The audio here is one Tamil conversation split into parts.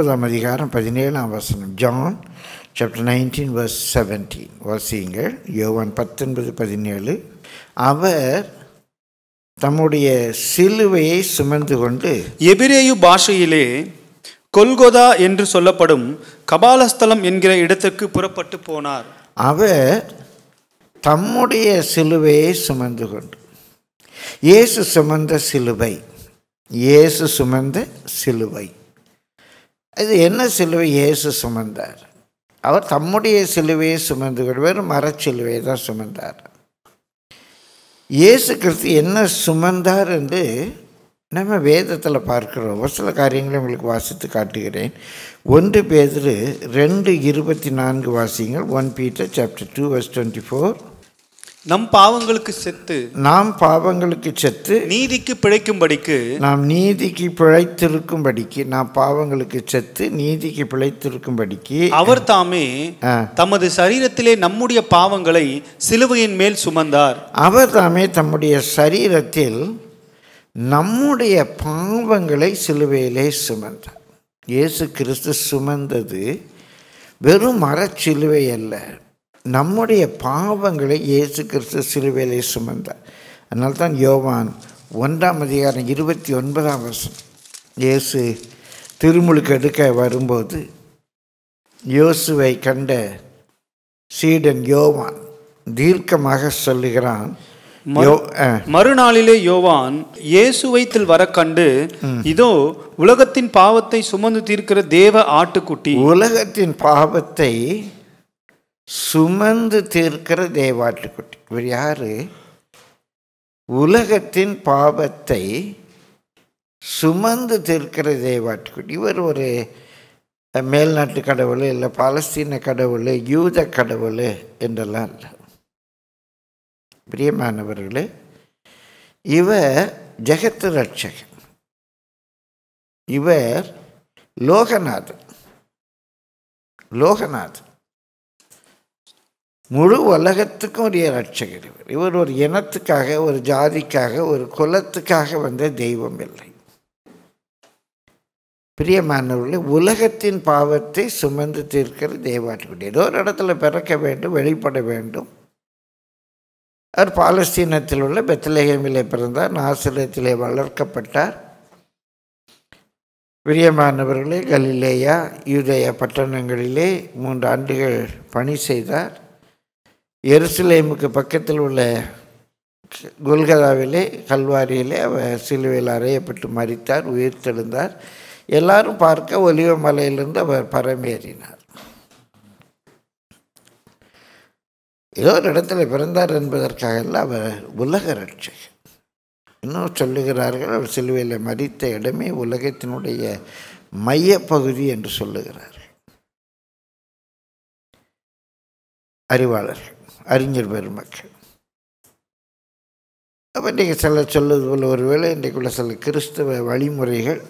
பத்தொன்பதாம் அதிகாரம் பதினேழாம் வசனம் John chapter nineteen verse seventeen வாசியுங்கள் யோவான் பத்தொன்பது பதினேழு அவர் தம்முடைய சிலுவையை சுமந்து கொண்டு எபிரேயு பாஷையிலே கொல்கொதா என்று சொல்லப்படும் கபாலஸ்தலம் என்கிற இடத்துக்கு புறப்பட்டு போனார் அவர் தம்முடைய சிலுவையை சுமந்து கொண்டு இயேசு சுமந்த சிலுவை இயேசு சுமந்த சிலுவை இது என்ன சிலுவை இயேசு சுமந்தார் அவர் தம்முடைய சிலுவையை சுமந்து கொண்டு மரச்சிலுவையை தான் சுமந்தார் இயேசு கிறிஸ்து என்ன சுமந்தார் என்று நம்ம வேதத்தில் பார்க்குறோம் ஒரு சில காரியங்களை உங்களுக்கு வாசித்து காட்டுகிறேன் ஒன்று பேதில் ரெண்டு இருபத்தி நான்கு வாசிங்கள் one Peter chapter two verse twenty four நம் பாவங்களுக்கு செத்து நாம் பாவங்களுக்கு செத்து நீதிக்கு பிழைக்கும்படிக்கு நாம் நீதிக்கு பிழைத்திருக்கும்படிக்கு நாம் பாவங்களுக்கு செத்து நீதிக்கு பிழைத்திருக்கும்படிக்கு அவர் தாமே தமது சரீரத்திலே நம்முடைய பாவங்களை சிலுவையின் மேல் சுமந்தார் அவர் தாமே தம்முடைய சரீரத்தில் நம்முடைய பாவங்களை சிலுவையிலே சுமந்தார் இயேசு கிறிஸ்து சுமந்தது வெறும் மரச்சிலுவை அல்ல நம்முடைய பாவங்களை இயேசு கிறிஸ்து சிறுவேலை சுமந்தார் அதனால் தான் யோவான் ஒன்றாம் அதிகாரம் இருபத்தி ஒன்பதாம் வருஷம் இயேசு திருமுழுக்கு எடுக்க வரும்போது யோசுவை கண்ட சீடன் யோவான் தீர்க்கமாக சொல்லுகிறான் மறுநாளிலே யோவான் இயேசுவைத்தில் வர கண்டு இதோ உலகத்தின் பாவத்தை சுமந்து தீர்க்கிற தேவ ஆட்டுக்குட்டி உலகத்தின் பாவத்தை சுமந்து தீர்க்கிற தேவாட்டுக்குட்டி இவர் யார் உலகத்தின் பாவத்தை சுமந்து தீர்க்கிற தேவாட்டுக்குட்டி இவர் ஒரு மேல்நாட்டு கடவுள் இல்லை பாலஸ்தீன கடவுள் யூத கடவுள் என்றெல்லாம் இல்லை பிரியமானவர்களே இவர் ஜெகத்து ரட்சகன் இவர் லோகநாதன் லோகநாதன் முழு உலகத்துக்கும் உரிய ரட்சகர் இவர் இவர் ஒரு இனத்துக்காக ஒரு ஜாதிக்காக ஒரு குலத்துக்காக வந்த தெய்வம் இல்லை பிரியமானவர்கள் உலகத்தின் பாவத்தை சுமந்து தீர்க்கிற தெய்வாட்டுக்குடி ஏதோ ஒரு இடத்துல பிறக்க வேண்டும் வெளிப்பட வேண்டும் அவர் பாலஸ்தீனத்தில் உள்ள பெத்தலேகமிலே பிறந்தார் நாசிரத்திலே வளர்க்கப்பட்டார் பிரியமானவர்களே கலிலேயா யூதய பட்டணங்களிலே மூன்று ஆண்டுகள் பணி செய்தார் எருசலேமுக்கு பக்கத்தில் உள்ள கொல்கதாவிலே கல்வாரியிலே அவர் சிலுவையில் அறையப்பட்டு மறித்தார் உயிர் தெழுந்தார் எல்லாரும் பார்க்க ஒலிவ மலையிலிருந்து அவர் பரமேறினார் ஏதோ ஒரு இடத்துல பிறந்தார் என்பதற்காக அவர் உலக ரட்சகர் இன்னும் சொல்லுகிறார்கள் அவர் சிலுவையில் மறித்த இடமே உலகத்தினுடைய மையப்பகுதி என்று சொல்லுகிறார்கள் அறிவாளர்கள் அறிஞர் பெருமக்கள் அப்போ இன்றைக்கு சில சொல்லுவது போல் ஒருவேளை இன்றைக்குள்ள சில கிறிஸ்தவ வழிமுறைகள்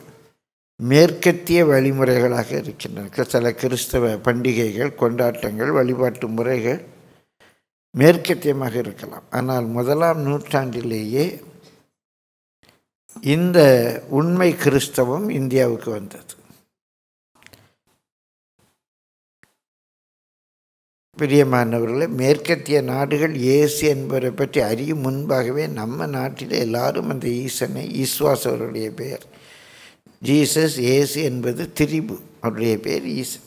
மேற்கத்திய வழிமுறைகளாக இருக்கின்றன சில கிறிஸ்தவ பண்டிகைகள் கொண்டாட்டங்கள் வழிபாட்டு முறைகள் மேற்கத்தியமாக இருக்கலாம் ஆனால் முதலாம் நூற்றாண்டிலேயே இந்த உண்மை கிறிஸ்தவம் இந்தியாவுக்கு வந்தது பிரியமானவர்களே மேற்கத்திய நாடுகள் இயேசு என்பவரை பற்றி அறியும் முன்பாகவே நம்ம நாட்டில் எல்லாரும் அந்த ஈசனை ஈஸ்வாஸ் அவருடைய பெயர் ஜீசஸ் ஏசு என்பது திரிபு அவருடைய பேர் ஈசன்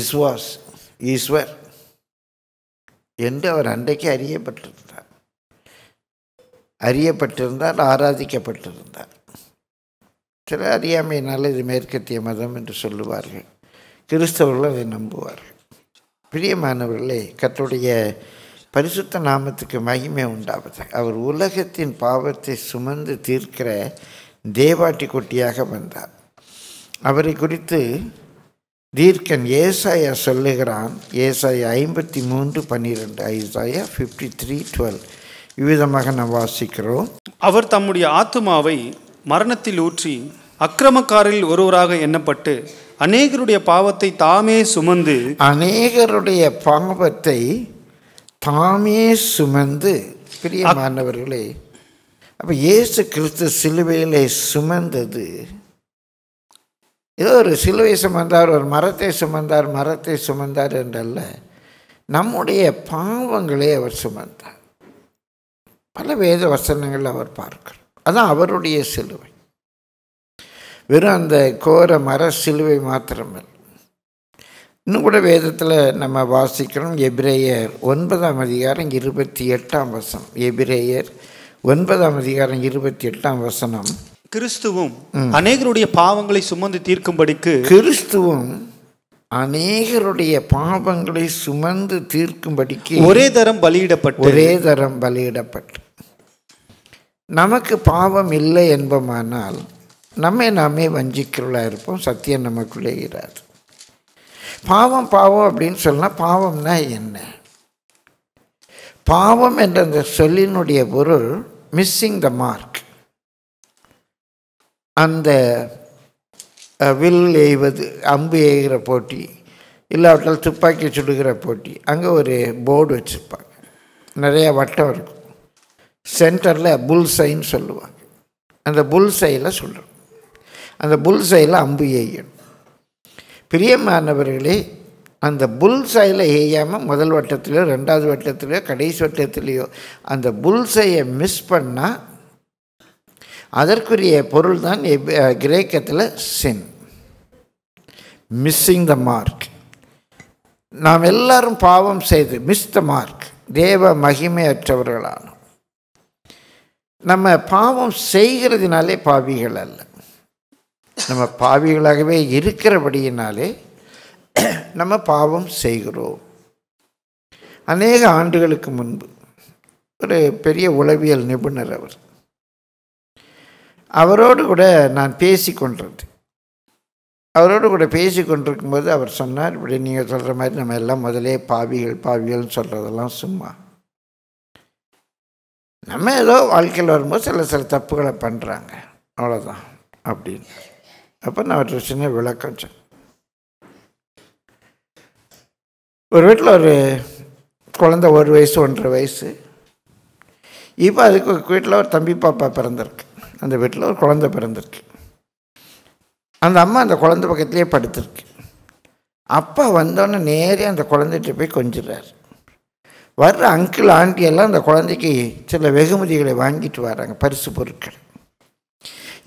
இஸ்வாஸ் ஈஸ்வர் என்று அவர் அன்றைக்கு அறியப்பட்டிருந்தார் அறியப்பட்டிருந்தார் ஆராதிக்கப்பட்டிருந்தார் சில அறியாமையினால் இது மேற்கத்திய மதம் என்று சொல்லுவார்கள் கிறிஸ்தவர்கள் அதை நம்புவார்கள் பிரியமானவர்களே கற்றுடைய பரிசுத்த நாமத்துக்கு மகிமை உண்டாவது அவர் உலகத்தின் பாவத்தை சுமந்து தீர்க்கிற தேவாட்டி கொட்டியாக வந்தார் அவரை குறித்து தீர்க்கன் ஏசாயா சொல்லுகிறான் ஏசாயா ஐம்பத்தி மூன்று பன்னிரெண்டு ஐசாயா ஃபிஃப்டி த்ரீ டுவெல் இவ்விதமாக நாம் வாசிக்கிறோம் அவர் தம்முடைய ஆத்மாவை மரணத்தில் ஊற்றி அக்கிரமக்காரில் ஒருவராக எண்ணப்பட்டு அநேகருடைய பாவத்தை தாமே சுமந்து அநேகருடைய பாவத்தை தாமே சுமந்து பிரியமானவர்களே அப்போ இயேசு கிறிஸ்து சிலுவையிலே சுமந்தது ஏதோ ஒரு சிலுவை சுமந்தார் ஒரு மரத்தை சுமந்தார் மரத்தை சுமந்தார் என்றல்ல நம்முடைய பாவங்களே அவர் சுமந்தார் பல வேத வசனங்கள் அவர் பார்க்கிறார் அதான் அவருடைய சிலுவை வெறும் அந்த கோர மர சிலுவை மாத்திரம் இன்னும் கூட வேதத்தில் நம்ம வாசிக்கிறோம் எபிரேயர் ஒன்பதாம் அதிகாரம் இருபத்தி எட்டாம் வசனம் எபிரேயர் ஒன்பதாம் அதிகாரம் இருபத்தி எட்டாம் வசனம் கிறிஸ்துவும் அநேகருடைய பாவங்களை சுமந்து தீர்க்கும்படிக்கு கிறிஸ்துவும் அநேகருடைய பாவங்களை சுமந்து தீர்க்கும்படிக்கு ஒரே தரம் பலியிடப்பட்டு ஒரே தரம் பலியிடப்பட்டு நமக்கு பாவம் இல்லை என்பமானால் நம்மை நாமே வஞ்சிக்கிறவளாக இருப்போம் சத்தியம் நமக்குள்ளே இராது பாவம் பாவம் அப்படின்னு சொன்னால் பாவம்னா என்ன பாவம் என்ற அந்த சொல்லினுடைய பொருள் மிஸ்ஸிங் த மார்க் அந்த வில் எய்வது அம்பு எய்கிற போட்டி இல்லாவிட்டால் துப்பாக்கி சுடுகிற போட்டி அங்கே ஒரு போர்டு வச்சுருப்பாங்க நிறையா வட்டம் இருக்கும் சென்டரில் புல் சைன்னு சொல்லுவாங்க அந்த புல் சையில் சொல்கிறோம் அந்த புல் சைல அம்பு எய்யணும் பிரியமானவர்களே அந்த புல் சைல எய்யாமல் முதல் வட்டத்திலையோ ரெண்டாவது வட்டத்திலையோ கடைசி வட்டத்திலையோ அந்த புல் சையை மிஸ் பண்ணால் அதற்குரிய பொருள் தான் கிரேக்கத்தில் சென் மிஸ்ஸிங் த மார்க் நாம் எல்லாரும் பாவம் செய்து மிஸ் த மார்க் தேவ மகிமையற்றவர்களானோம் நம்ம பாவம் செய்கிறதுனாலே பாவிகள் அல்ல நம்ம பாவிகளாகவே இருக்கிறபடியினாலே நம்ம பாவம் செய்கிறோம் அநேக ஆண்டுகளுக்கு முன்பு ஒரு பெரிய உளவியல் நிபுணர் அவர் அவரோடு கூட நான் பேசி கொண்டிருந்தேன் அவரோடு கூட பேசி கொண்டிருக்கும்போது அவர் சொன்னார் இப்படி நீங்கள் சொல்கிற மாதிரி நம்ம எல்லாம் முதலே பாவிகள் பாவிகள்னு சொல்கிறதெல்லாம் சும்மா நம்ம ஏதோ வாழ்க்கையில் வரும்போது சில சில தப்புகளை பண்ணுறாங்க அவ்வளோதான் அப்படின்னு அப்போ நான் ஒரு சின்ன விளக்கம் ஒரு வீட்டில் ஒரு குழந்த ஒரு வயசு ஒன்றரை வயசு இப்போ அதுக்கு வீட்டில் ஒரு தம்பி பாப்பா பிறந்திருக்கு அந்த வீட்டில் ஒரு குழந்த பிறந்திருக்கு அந்த அம்மா அந்த குழந்த பக்கத்துலேயே படுத்திருக்கு அப்பா வந்தோன்னே நேரே அந்த குழந்தைகிட்ட போய் கொஞ்சிடுறார் வர்ற அங்கிள் ஆண்டி எல்லாம் அந்த குழந்தைக்கு சில வெகுமதிகளை வாங்கிட்டு வராங்க பரிசு பொருட்கள்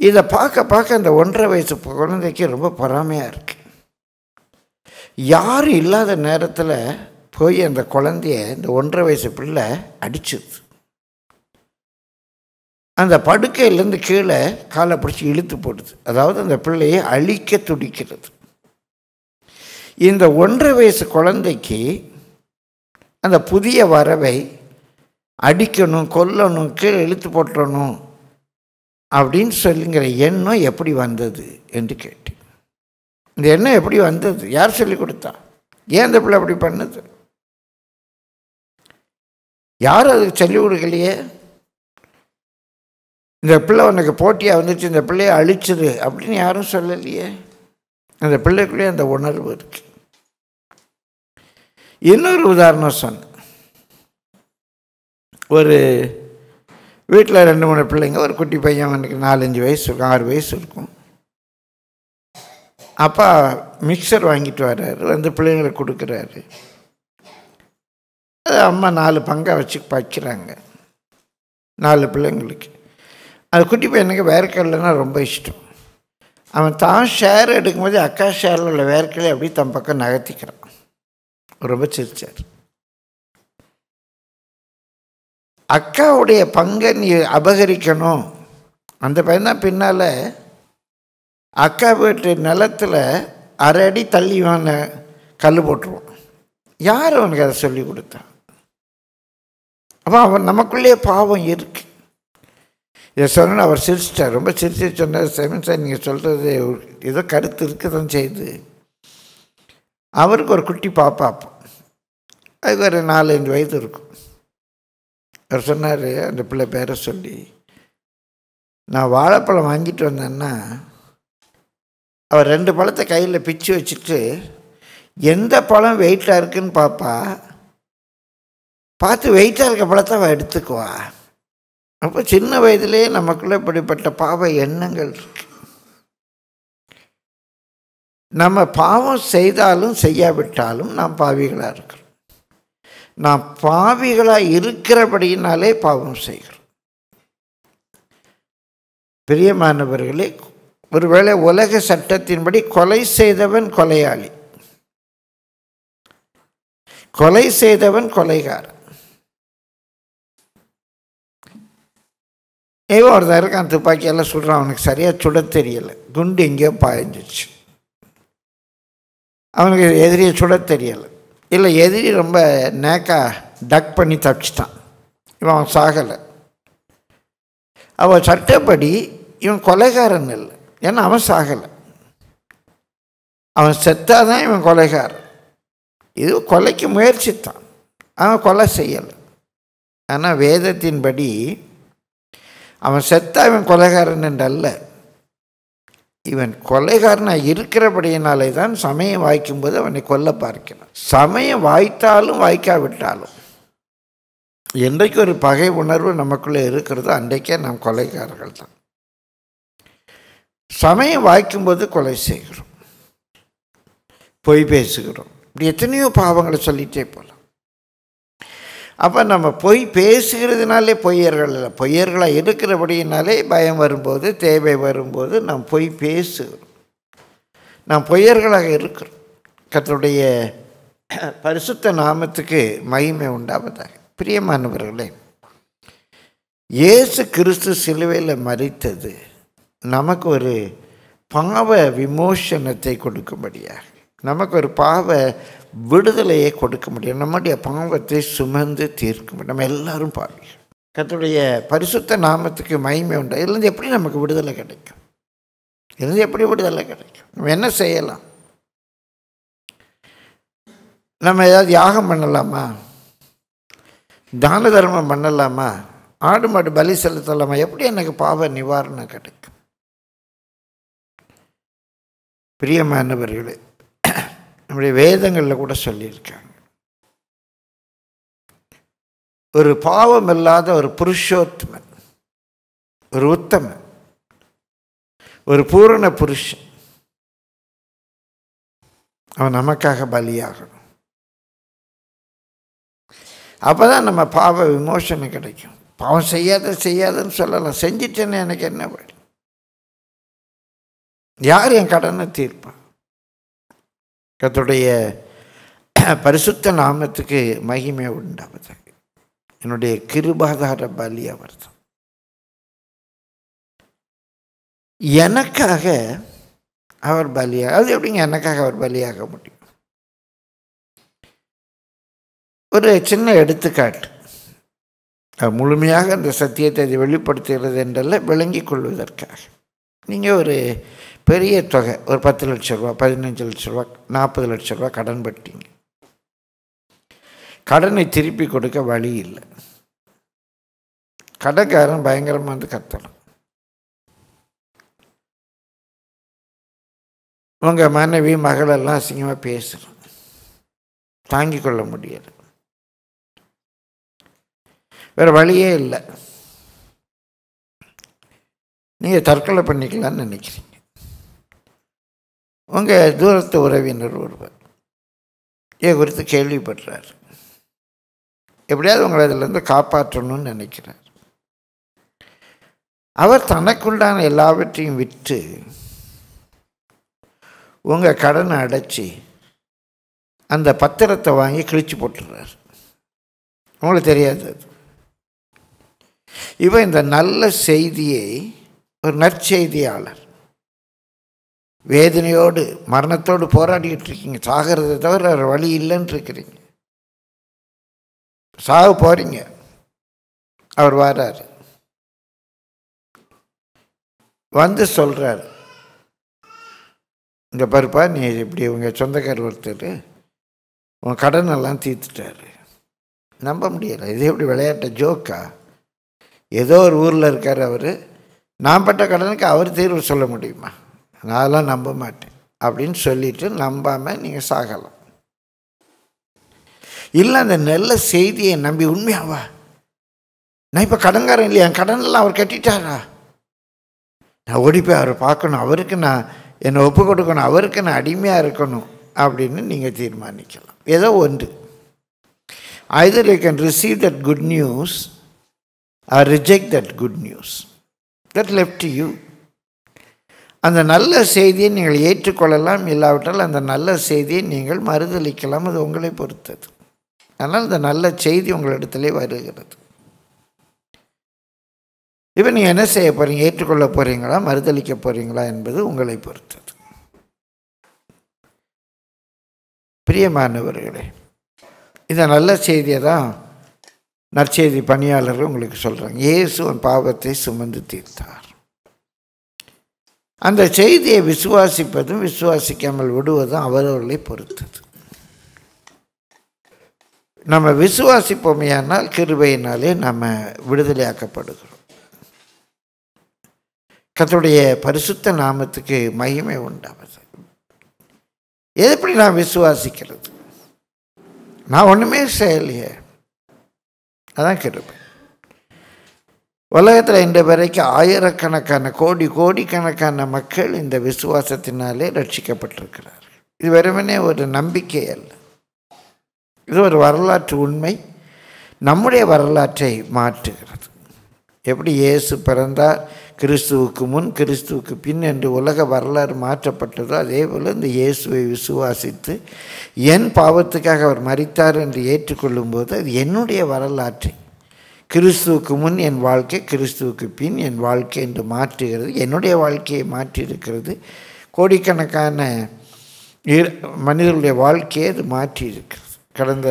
இதை பார்க்க பார்க்க அந்த ஒன்றரை வயசு குழந்தைக்கு ரொம்ப பொறாமையாக இருக்குது யார் இல்லாத நேரத்தில் போய் அந்த குழந்தைய இந்த ஒன்றரை வயசு பிள்ளை அடிச்சிது அந்த படுக்கையிலேருந்து கீழே காலை பிடிச்சி இழுத்து போடுது அதாவது அந்த பிள்ளையை அழிக்க துடிக்கிறது இந்த ஒன்றரை வயசு குழந்தைக்கு அந்த புதிய வரவை அடிக்கணும் கொல்லணும் கீழே இழுத்து போட்டணும் அப்படின்னு சொல்லுங்கிற எண்ணம் எப்படி வந்தது என்று கேட்டேன் இந்த எண்ணம் எப்படி வந்தது யார் சொல்லி கொடுத்தா ஏன் அந்த பிள்ளை அப்படி பண்ணுது யாரும் அதுக்கு சொல்லிக் கொடுக்கலையே இந்த பிள்ளை உனக்கு போட்டியாக வந்துச்சு இந்த பிள்ளையை அழிச்சிரு அப்படின்னு யாரும் சொல்லலையே அந்த பிள்ளைக்குள்ளே அந்த உணர்வு இருக்கு இன்னொரு உதாரணம் சொன்னேன் ஒரு வீட்டில் ரெண்டு மூணு பிள்ளைங்க ஒரு குட்டி பையன் எனக்கு நாலஞ்சு வயசு இருக்கும் ஆறு வயசு இருக்கும் அப்பா மிக்சர் வாங்கிட்டு வர்றாரு வந்து பிள்ளைங்களுக்கு கொடுக்குறாரு அம்மா நாலு பங்காக வச்சு பாய்க்கிறாங்க நாலு பிள்ளைங்களுக்கு அது குட்டி பையனுக்கு வேர்க்கடலைன்னா ரொம்ப இஷ்டம் அவன் தான் ஷேர் எடுக்கும்போது அக்கா ஷேரில் உள்ள வேர்க்கடலை அப்படியே தன் பக்கம் நகர்த்திக்கிறான் ரொம்ப சிரிச்சார் அக்காவுடைய பங்கை நீ அபகரிக்கணும் அந்த பையன்தான் பின்னால் அக்கா வீட்டு நிலத்தில் அரை அடி தள்ளி வாங்க கல் போட்டுருவான் யார் அவனுக்கு அதை சொல்லி கொடுத்தான் அப்போ அவன் நமக்குள்ளேயே பாவம் இருக்கு இதை சொன்ன அவர் சிரிச்சிட்டார் ரொம்ப சிரிச்சு சொன்னார் செவன் சார் நீங்கள் சொல்கிறது ஏதோ கருத்து இருக்க தான் செய்யுது அவருக்கு ஒரு குட்டி பாப்பாப்போம் அப்போ அதுக்கு ஒரு நாலஞ்சு வயது இருக்கும் அவர் சொன்னார் அந்த பிள்ளை பேரை சொல்லி நான் வாழைப்பழம் வாங்கிட்டு வந்தேன்னா அவர் ரெண்டு பழத்தை கையில் பிச்சு வச்சுட்டு எந்த பழம் வெயிட்டாக இருக்குன்னு பார்ப்பா பார்த்து வெயிட்டாக இருக்க பழத்தை அவள் எடுத்துக்குவா அப்போ சின்ன வயதிலே நமக்குள்ளே இப்படிப்பட்ட பாவ எண்ணங்கள் இருக்கு நம்ம பாவம் செய்தாலும் செய்யாவிட்டாலும் நாம் பாவிகளாக இருக்கிறோம் நாம் பாவிகளாக இருக்கிறபடினாலே பாவம் செய்கிறோம் பிரியமானவர்களே ஒருவேளை உலக சட்டத்தின்படி கொலை செய்தவன் கொலையாளி கொலை செய்தவன் கொலைகாரன் ஏவோ ஒருத்தர் இருக்கான் துப்பாக்கியெல்லாம் சொல்கிறான் அவனுக்கு சரியாக சுட தெரியலை குண்டு எங்கேயோ பாய்ஞ்சிச்சு அவனுக்கு எதிரியை சுட தெரியலை இல்லை எதிரி ரொம்ப நேக்காக டக் பண்ணி தப்பிச்சிட்டான் இவன் சாகலை அவள் சட்டப்படி இவன் கொலைகாரன் இல்லை ஏன்னா அவன் சாகலை அவன் செத்தாதான் இவன் கொலைகாரன் இது கொலைக்கு முயற்சித்தான் அவன் கொலை செய்யலை ஆனால் வேதத்தின்படி அவன் செத்தா இவன் கொலைகாரன் என்று அல்ல இவன் கொலைகாரனாக இருக்கிறபடியினாலே தான் சமயம் வாய்க்கும்போது அவனை கொல்ல பார்க்கிறான் சமயம் வாய்த்தாலும் வாய்க்காவிட்டாலும் என்றைக்கு ஒரு பகை உணர்வு நமக்குள்ளே இருக்கிறதோ அன்றைக்கே நாம் கொலைகாரர்கள் தான் சமயம் வாய்க்கும்போது கொலை செய்கிறோம் பொய் பேசுகிறோம் இப்படி எத்தனையோ பாவங்களை சொல்லிகிட்டே போல அப்போ நம்ம பொய் பேசுகிறதுனாலே பொய்யர்கள் இல்லை பொய்யர்களாக இருக்கிறபடியினாலே பயம் வரும்போது தேவை வரும்போது நாம் பொய் பேசுகிறோம் நாம் பொய்யர்களாக இருக்கிறோம் கத்தருடைய பரிசுத்த நாமத்துக்கு மகிமை உண்டாவதாக பிரியமானவர்களே இயேசு கிறிஸ்து சிலுவையில் மறித்தது நமக்கு ஒரு பாவ விமோசனத்தை கொடுக்கும்படியாக நமக்கு ஒரு பாவ விடுதலையை கொடுக்க முடியும் நம்முடைய பாவத்தை சுமந்து தீர்க்க முடியும் நம்ம எல்லாரும் பாவி கத்தோடைய பரிசுத்த நாமத்துக்கு மகிமை உண்டு இதுலேருந்து எப்படி நமக்கு விடுதலை கிடைக்கும் இதுலேருந்து எப்படி விடுதலை கிடைக்கும் நம்ம என்ன செய்யலாம் நம்ம ஏதாவது யாகம் பண்ணலாமா தான தர்மம் பண்ணலாமா ஆடு மாடு பலி செலுத்தலாமா எப்படி எனக்கு பாவ நிவாரணம் கிடைக்கும் பிரியமானவர்களே நம்முடைய வேதங்களில் கூட சொல்லியிருக்காங்க ஒரு பாவம் இல்லாத ஒரு புருஷோத்தமன் ஒரு உத்தமன் ஒரு பூரண புருஷன் அவன் நமக்காக பலியாகணும் அப்போ தான் நம்ம பாவ விமோசனம் கிடைக்கும் பாவம் செய்யாத செய்யாதன்னு சொல்லலாம் செஞ்சிட்டேன்னு எனக்கு என்ன படி யார் என் கடனை தீர்ப்பான் கத்துடைய பரிசுத்த நாமத்துக்கு மகிமை உண்டாவது என்னுடைய கிருபாதார பலி அவர் எனக்காக அவர் பலியாக அது எப்படிங்க எனக்காக அவர் பலியாக முடியும் ஒரு சின்ன எடுத்துக்காட்டு முழுமையாக அந்த சத்தியத்தை அதை வெளிப்படுத்துகிறது என்றெல்லாம் விளங்கி கொள்வதற்காக நீங்கள் ஒரு பெரிய தொகை ஒரு பத்து லட்ச ரூபா பதினஞ்சு லட்ச ரூபா நாற்பது லட்ச ரூபா கடன் பட்டிங்க கடனை திருப்பி கொடுக்க வழி இல்லை கடைக்காரன் பயங்கரமாக வந்து கத்தணும் உங்கள் மனைவி மகளெல்லாம் அசிங்கமாக பேசுகிறோம் தாங்கி கொள்ள முடியாது வேறு வழியே இல்லை நீங்கள் தற்கொலை பண்ணிக்கலான்னு நினைக்கிறீங்க உங்கள் தூரத்து உறவினர் ஒருவர் இதை குறித்து கேள்விப்படுறார் எப்படியாவது உங்களை இதிலேருந்து காப்பாற்றணும்னு நினைக்கிறார் அவர் தனக்குண்டான எல்லாவற்றையும் விற்று உங்கள் கடனை அடைச்சி அந்த பத்திரத்தை வாங்கி கிழிச்சு போட்டுடுறார் உங்களுக்கு தெரியாது அது இவன் இந்த நல்ல செய்தியை ஒரு நற்செய்தியாளர் வேதனையோடு மரணத்தோடு போராடிக்கிட்டு இருக்கீங்க சாகிறத தவிர வேறு வழி இல்லைன்னு இருக்கிறீங்க சாக போகிறீங்க அவர் வராரு வந்து சொல்கிறார் இந்த பருப்பா நீ இப்படி உங்கள் சொந்தக்கார் ஒருத்தர் உன் கடனெல்லாம் தீர்த்துட்டாரு நம்ப முடியலை இது எப்படி விளையாட்ட ஜோக்கா ஏதோ ஒரு ஊரில் இருக்கார் அவர் நான் பட்ட கடனுக்கு அவர் தீர்வு சொல்ல முடியுமா நான் அதெல்லாம் நம்ப மாட்டேன் அப்படின்னு சொல்லிவிட்டு நம்பாமல் நீங்கள் சாகலாம் இல்லை அந்த நல்ல செய்தியை நம்பி உண்மையாவா நான் இப்போ கடன்காரன் இல்லையா என் எல்லாம் அவர் கட்டிட்டாரா நான் ஓடிப்போய் அவரை பார்க்கணும் அவருக்கு நான் என்னை ஒப்பு கொடுக்கணும் அவருக்கு நான் அடிமையாக இருக்கணும் அப்படின்னு நீங்கள் தீர்மானிக்கலாம் ஏதோ ஒன்று either you can receive that good news or reject that good news that left you அந்த நல்ல செய்தியை நீங்கள் ஏற்றுக்கொள்ளலாம் இல்லாவிட்டால் அந்த நல்ல செய்தியை நீங்கள் மறுதளிக்கலாம் அது உங்களை பொறுத்தது ஆனால் இந்த நல்ல செய்தி உங்களிடத்திலே வருகிறது இப்போ நீங்கள் என்ன செய்ய போகிறீங்க ஏற்றுக்கொள்ள போகிறீங்களா மறுதளிக்க போகிறீங்களா என்பது உங்களை பொறுத்தது பிரியமானவர்களே இந்த நல்ல செய்தியை தான் நற்செய்தி பணியாளர்கள் உங்களுக்கு சொல்கிறாங்க இயேசு உன் பாவத்தை சுமந்து தீர்த்தார் அந்த செய்தியை விசுவாசிப்பதும் விசுவாசிக்காமல் விடுவதும் அவரவர்களை பொறுத்தது நம்ம விசுவாசிப்போமையானால் கிருபையினாலே நம்ம விடுதலையாக்கப்படுகிறோம் கத்துடைய பரிசுத்த நாமத்துக்கு மகிமை உண்டாவது எப்படி நான் விசுவாசிக்கிறது நான் ஒன்றுமே செய்யலையே அதான் கிருபை உலகத்தில் இன்று வரைக்கும் ஆயிரக்கணக்கான கோடி கோடிக்கணக்கான மக்கள் இந்த விசுவாசத்தினாலே ரட்சிக்கப்பட்டிருக்கிறார்கள் இது வெறுமனே ஒரு நம்பிக்கை அல்ல இது ஒரு வரலாற்று உண்மை நம்முடைய வரலாற்றை மாற்றுகிறது எப்படி இயேசு பிறந்தார் கிறிஸ்துவுக்கு முன் கிறிஸ்துவுக்கு பின் என்று உலக வரலாறு மாற்றப்பட்டதோ அதே போல் இந்த இயேசுவை விசுவாசித்து என் பாவத்துக்காக அவர் மறித்தார் என்று ஏற்றுக்கொள்ளும்போது அது என்னுடைய வரலாற்றை கிறிஸ்துவுக்கு முன் என் வாழ்க்கை கிறிஸ்துவுக்கு பின் என் வாழ்க்கை என்று மாற்றுகிறது என்னுடைய வாழ்க்கையை மாற்றியிருக்கிறது கோடிக்கணக்கான மனிதர்களுடைய வாழ்க்கையை அது மாற்றியிருக்கிறது கடந்த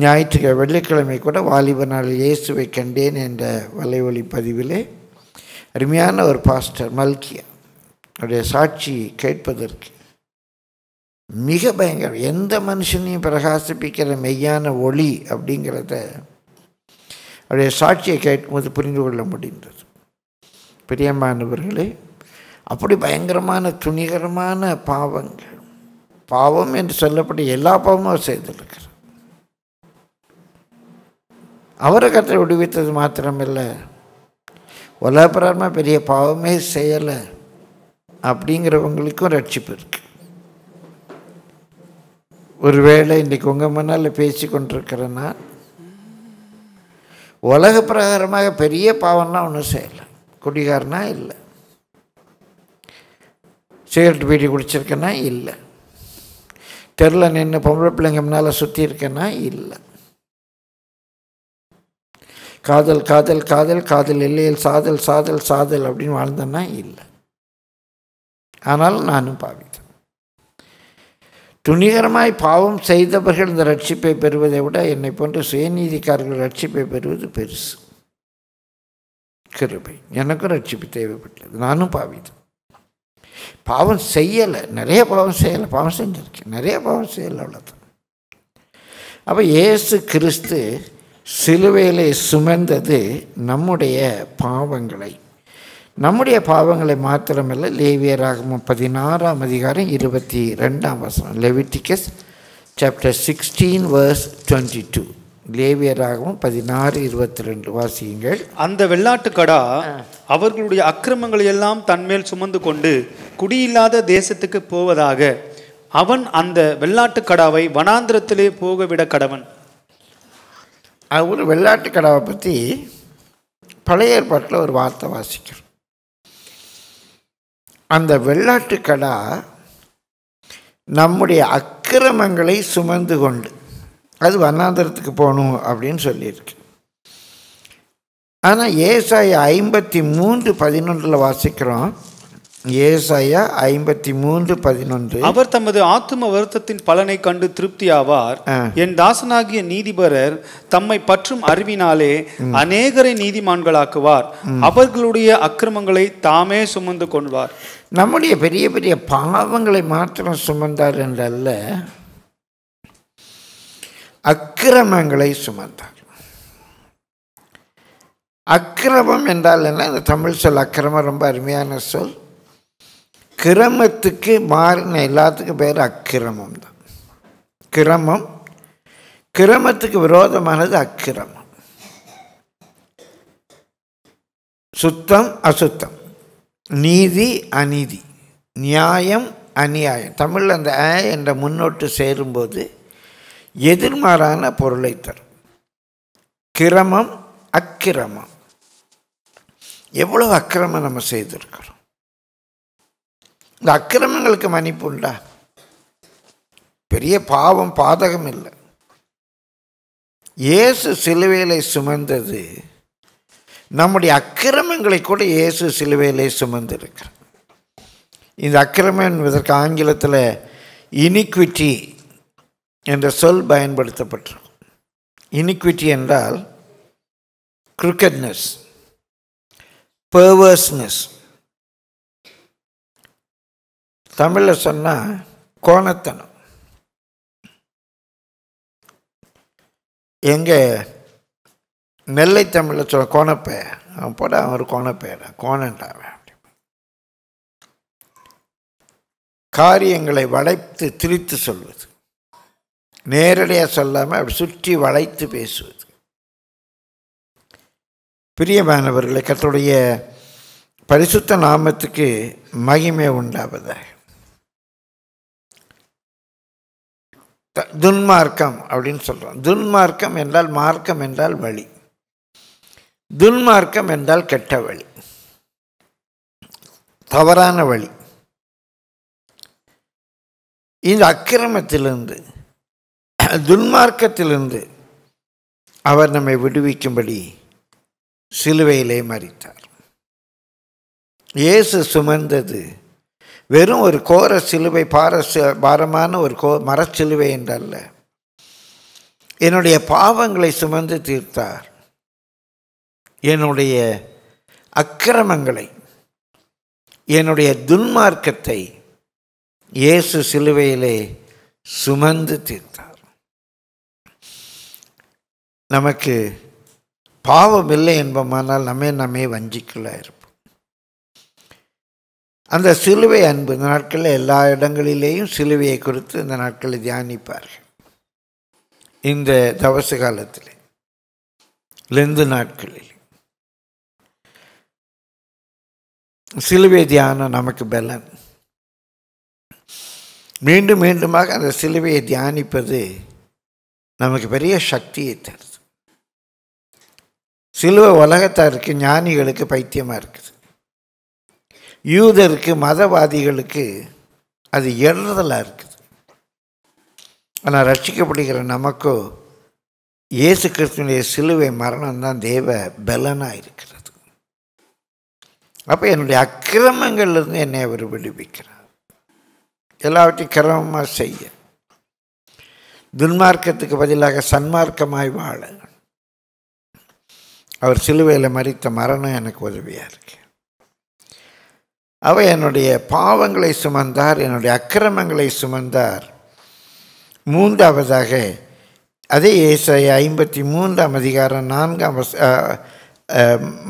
ஞாயிற்றுக்கிழமை வெள்ளிக்கிழமை கூட வாலிப நாள் இயேசுவை கண்டேன் என்ற வலைவழி பதிவிலே அருமையான ஒரு பாஸ்டர் மல்கியா அவருடைய சாட்சி கேட்பதற்கு மிக பயங்கரம் எந்த மனுஷனையும் பிரகாசிப்பிக்கிற மெய்யான ஒளி அப்படிங்கிறத அவருடைய சாட்சியை கேட்கும்போது புரிந்து கொள்ள முடிந்தது பிரியமானவர்களே அப்படி பயங்கரமான துணிகரமான பாவங்கள் பாவம் என்று சொல்லப்பட்ட எல்லா பாவமும் செய்திருக்கிறார் அவரை கற்று விடுவித்தது மாத்திரமில்லை உலகப்பிரமாக பெரிய பாவமே செய்யலை அப்படிங்கிறவங்களுக்கும் ரட்சிப்பு இருக்குது ஒருவேளை இன்றைக்கி உங்கள் முன்னால் பேசி கொண்டிருக்கிறேன்னா உலக பிரகாரமாக பெரிய பாவம்லாம் ஒன்றும் செய்யலை குடிகாரனா இல்லை சிகரெட் பீடி குடிச்சிருக்கேன்னா இல்லை தெருவில் நின்று பொம்பளை பிள்ளைங்க முன்னால் சுற்றி இருக்கேன்னா இல்லை காதல் காதல் காதல் காதல் இல்லையில் சாதல் சாதல் சாதல் அப்படின்னு வாழ்ந்தேன்னா இல்லை ஆனால் நானும் பாவித்தேன் துணிகரமாய் பாவம் செய்தவர்கள் இந்த ரட்சிப்பை பெறுவதை விட என்னை போன்ற சுயநீதிக்காரர்கள் ரட்சிப்பை பெறுவது பெருசு கிருபை எனக்கும் ரட்சிப்பு தேவைப்பட்டது நானும் பாவிது பாவம் செய்யலை நிறைய பாவம் செய்யலை பாவம் செஞ்சிருக்கேன் நிறைய பாவம் செய்யலை அவ்வளோதான் அப்போ ஏசு கிறிஸ்து சிலுவையிலே சுமந்தது நம்முடைய பாவங்களை நம்முடைய பாவங்களை மாத்திரமல்ல லேவியராகமும் பதினாறாம் அதிகாரம் இருபத்தி ரெண்டாம் வசனம் Leviticus chapter sixteen verse twenty two லேவியராகவும் பதினாறு இருபத்தி ரெண்டு வாசியுங்கள் அந்த வெள்ளாட்டுக்கடா அவர்களுடைய அக்கிரமங்களை எல்லாம் தன்மேல் சுமந்து கொண்டு குடியில்லாத தேசத்துக்கு போவதாக அவன் அந்த வெள்ளாட்டுக்கடாவை வனாந்திரத்திலே போகவிட கடவன் அவர் வெள்ளாட்டுக்கடாவை பற்றி பழைய ஏற்பாட்டில் ஒரு வார்த்தை வாசிக்கிறோம் அந்த வெள்ளாட்டுக்கடா நம்முடைய அக்கிரமங்களை சுமந்து கொண்டு அது வண்ணாந்தரத்துக்கு போகணும் அப்படின்னு சொல்லியிருக்கு ஆனால் ஏசாய ஐம்பத்தி மூன்று பதினொன்றில் வாசிக்கிறோம் ஏசாயா ஐம்பத்தி மூன்று பதினொன்று அவர் தமது ஆத்தும வருத்தத்தின் பலனை கண்டு திருப்தி ஆவார் என் தாசனாகிய நீதிபரர் தம்மை பற்றும் அறிவினாலே அநேகரை நீதிமான்களாக்குவார் அவர்களுடைய அக்கிரமங்களை தாமே சுமந்து கொள்வார் நம்முடைய பெரிய பெரிய பாவங்களை மாத்திரம் சுமந்தார் என்றல்ல அக்கிரமங்களை சுமந்தார் அக்கிரமம் என்றால் என்ன இந்த தமிழ் சொல் அக்கிரமம் ரொம்ப அருமையான சொல் கிரமத்துக்கு மாறின எல்லாத்துக்கும் பேர் அக்கிரமம் தான் கிரமம் கிரமத்துக்கு விரோதமானது அக்கிரமம் சுத்தம் அசுத்தம் நீதி அநீதி நியாயம் அநியாயம் தமிழ் அந்த ஆ என்ற முன்னோட்டு சேரும்போது எதிர்மாறான பொருளை தரும் கிரமம் அக்கிரமம் எவ்வளோ அக்கிரமம் நம்ம செய்திருக்கிறோம் இந்த அக்கிரமங்களுக்கு மன்னிப்பு உண்டா பெரிய பாவம் பாதகம் இல்லை இயேசு சிலுவையிலே சுமந்தது நம்முடைய அக்கிரமங்களை கூட இயேசு சிலுவையிலே சுமந்திருக்கிறார் இந்த அக்கிரமம் என்பதற்கு ஆங்கிலத்தில் இனிக்விட்டி என்ற சொல் பயன்படுத்தப்பட்டிருக்கும் இனிக்விட்டி என்றால் க்ரிக்கட்னஸ் பர்வர்ஸ்னஸ் தமிழில் சொன்னால் கோணத்தனம் எங்கே நெல்லை தமிழில் சொல்ல கோணப்பேர் அவன் போட அவன் ஒரு கோணப்பேரா கோணன்டாவன் காரியங்களை வளைத்து திரித்து சொல்வது நேரடியாக சொல்லாமல் அப்படி சுற்றி வளைத்து பேசுவது பிரியமானவர்களை கத்தோடைய பரிசுத்த நாமத்துக்கு மகிமை உண்டாவதாக துன்மார்க்கம் அப்படின்னு சொல்கிறோம் துன்மார்க்கம் என்றால் மார்க்கம் என்றால் வழி துன்மார்க்கம் என்றால் கெட்ட வழி தவறான வழி இந்த அக்கிரமத்திலிருந்து துன்மார்க்கத்திலிருந்து அவர் நம்மை விடுவிக்கும்படி சிலுவையிலே மறித்தார் இயேசு சுமந்தது வெறும் ஒரு கோர சிலுவை பார பாரமான ஒரு கோ மரச்சிலுவை என்றல்ல என்னுடைய பாவங்களை சுமந்து தீர்த்தார் என்னுடைய அக்கிரமங்களை என்னுடைய துன்மார்க்கத்தை இயேசு சிலுவையிலே சுமந்து தீர்த்தார் நமக்கு பாவம் இல்லை என்பமானால் நம்ம நம்மே வஞ்சிக்கலாயிருப்போம் அந்த சிலுவை அன்பு நாட்களில் எல்லா இடங்களிலேயும் சிலுவையை குறித்து இந்த நாட்களில் தியானிப்பார்கள் இந்த தவச காலத்தில் லெந்து நாட்களில் சிலுவை தியானம் நமக்கு பலன் மீண்டும் மீண்டுமாக அந்த சிலுவையை தியானிப்பது நமக்கு பெரிய சக்தியை தருது சிலுவை உலகத்தாருக்கு ஞானிகளுக்கு பைத்தியமாக இருக்குது யூதருக்கு மதவாதிகளுக்கு அது எழுதலாக இருக்குது ஆனால் ரட்சிக்கப்படுகிற நமக்கோ இயேசு கிறிஸ்துவனுடைய சிலுவை மரணம் தான் தேவ பலனாக இருக்கிறது அப்போ என்னுடைய அக்கிரமங்கள்லேருந்து என்னை அவர் விடுவிக்கிறார் எல்லாவற்றையும் கிரமமாக செய்ய துன்மார்க்கத்துக்கு பதிலாக சன்மார்க்கமாய் வாழ அவர் சிலுவையில் மறித்த மரணம் எனக்கு உதவியாக இருக்குது அவர் என்னுடைய பாவங்களை சுமந்தார் என்னுடைய அக்கிரமங்களை சுமந்தார் மூன்றாவதாக அதே ஏசாய ஐம்பத்தி மூன்றாம் அதிகாரம் நான்காம் வச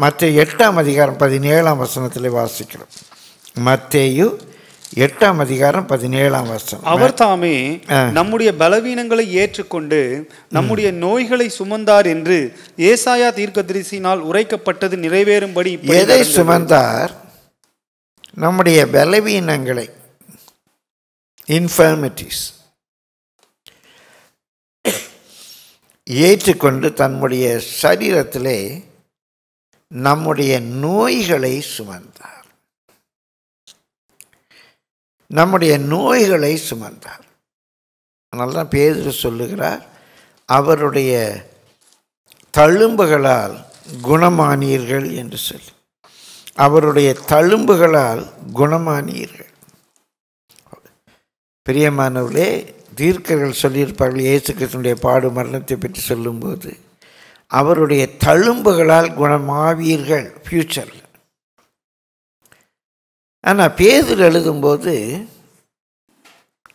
மற்ற எட்டாம் அதிகாரம் பதினேழாம் வசனத்தில் வாசிக்கிறோம் மத்தேயு எட்டாம் அதிகாரம் பதினேழாம் வருஷம் அவர் தாமே நம்முடைய பலவீனங்களை ஏற்றுக்கொண்டு நம்முடைய நோய்களை சுமந்தார் என்று ஏசாயா தீர்க்க தரிசினால் உரைக்கப்பட்டது நிறைவேறும்படி எதை சுமந்தார் நம்முடைய பலவீனங்களை இன்ஃபர்மிட்டிஸ் ஏற்றுக்கொண்டு தன்னுடைய சரீரத்திலே நம்முடைய நோய்களை சுமந்தார் நம்முடைய நோய்களை சுமந்தார் அதனால தான் பேதர் சொல்லுகிறார் அவருடைய தழும்புகளால் குணமானீர்கள் என்று சொல்லி அவருடைய தழும்புகளால் குணமானீர்கள் பிரியமானவர்களே தீர்க்கர்கள் சொல்லியிருப்பார்கள் இயேசு கிருஷ்ணனுடைய பாடு மரணத்தை பற்றி சொல்லும்போது அவருடைய தழும்புகளால் குணமாவீர்கள் ஃப்யூச்சரில் ஆனால் பேதில் எழுதும்போது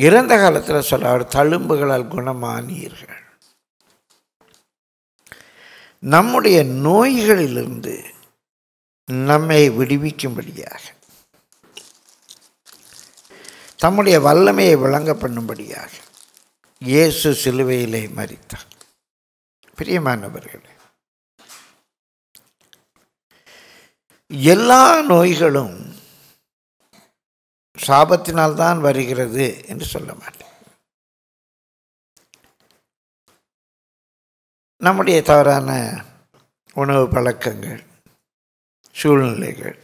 இறந்த காலத்தில் சொல்ல அவர் தழும்புகளால் குணமானீர்கள் நம்முடைய நோய்களிலிருந்து நம்மை விடுவிக்கும்படியாக தம்முடைய வல்லமையை விளங்க பண்ணும்படியாக இயேசு சிலுவையிலே மறித்தார் பிரியமானவர்களே எல்லா நோய்களும் சாபத்தினால்தான் வருகிறது என்று சொல்ல மாட்டேன் நம்முடைய தவறான உணவு பழக்கங்கள் சூழ்நிலைகள்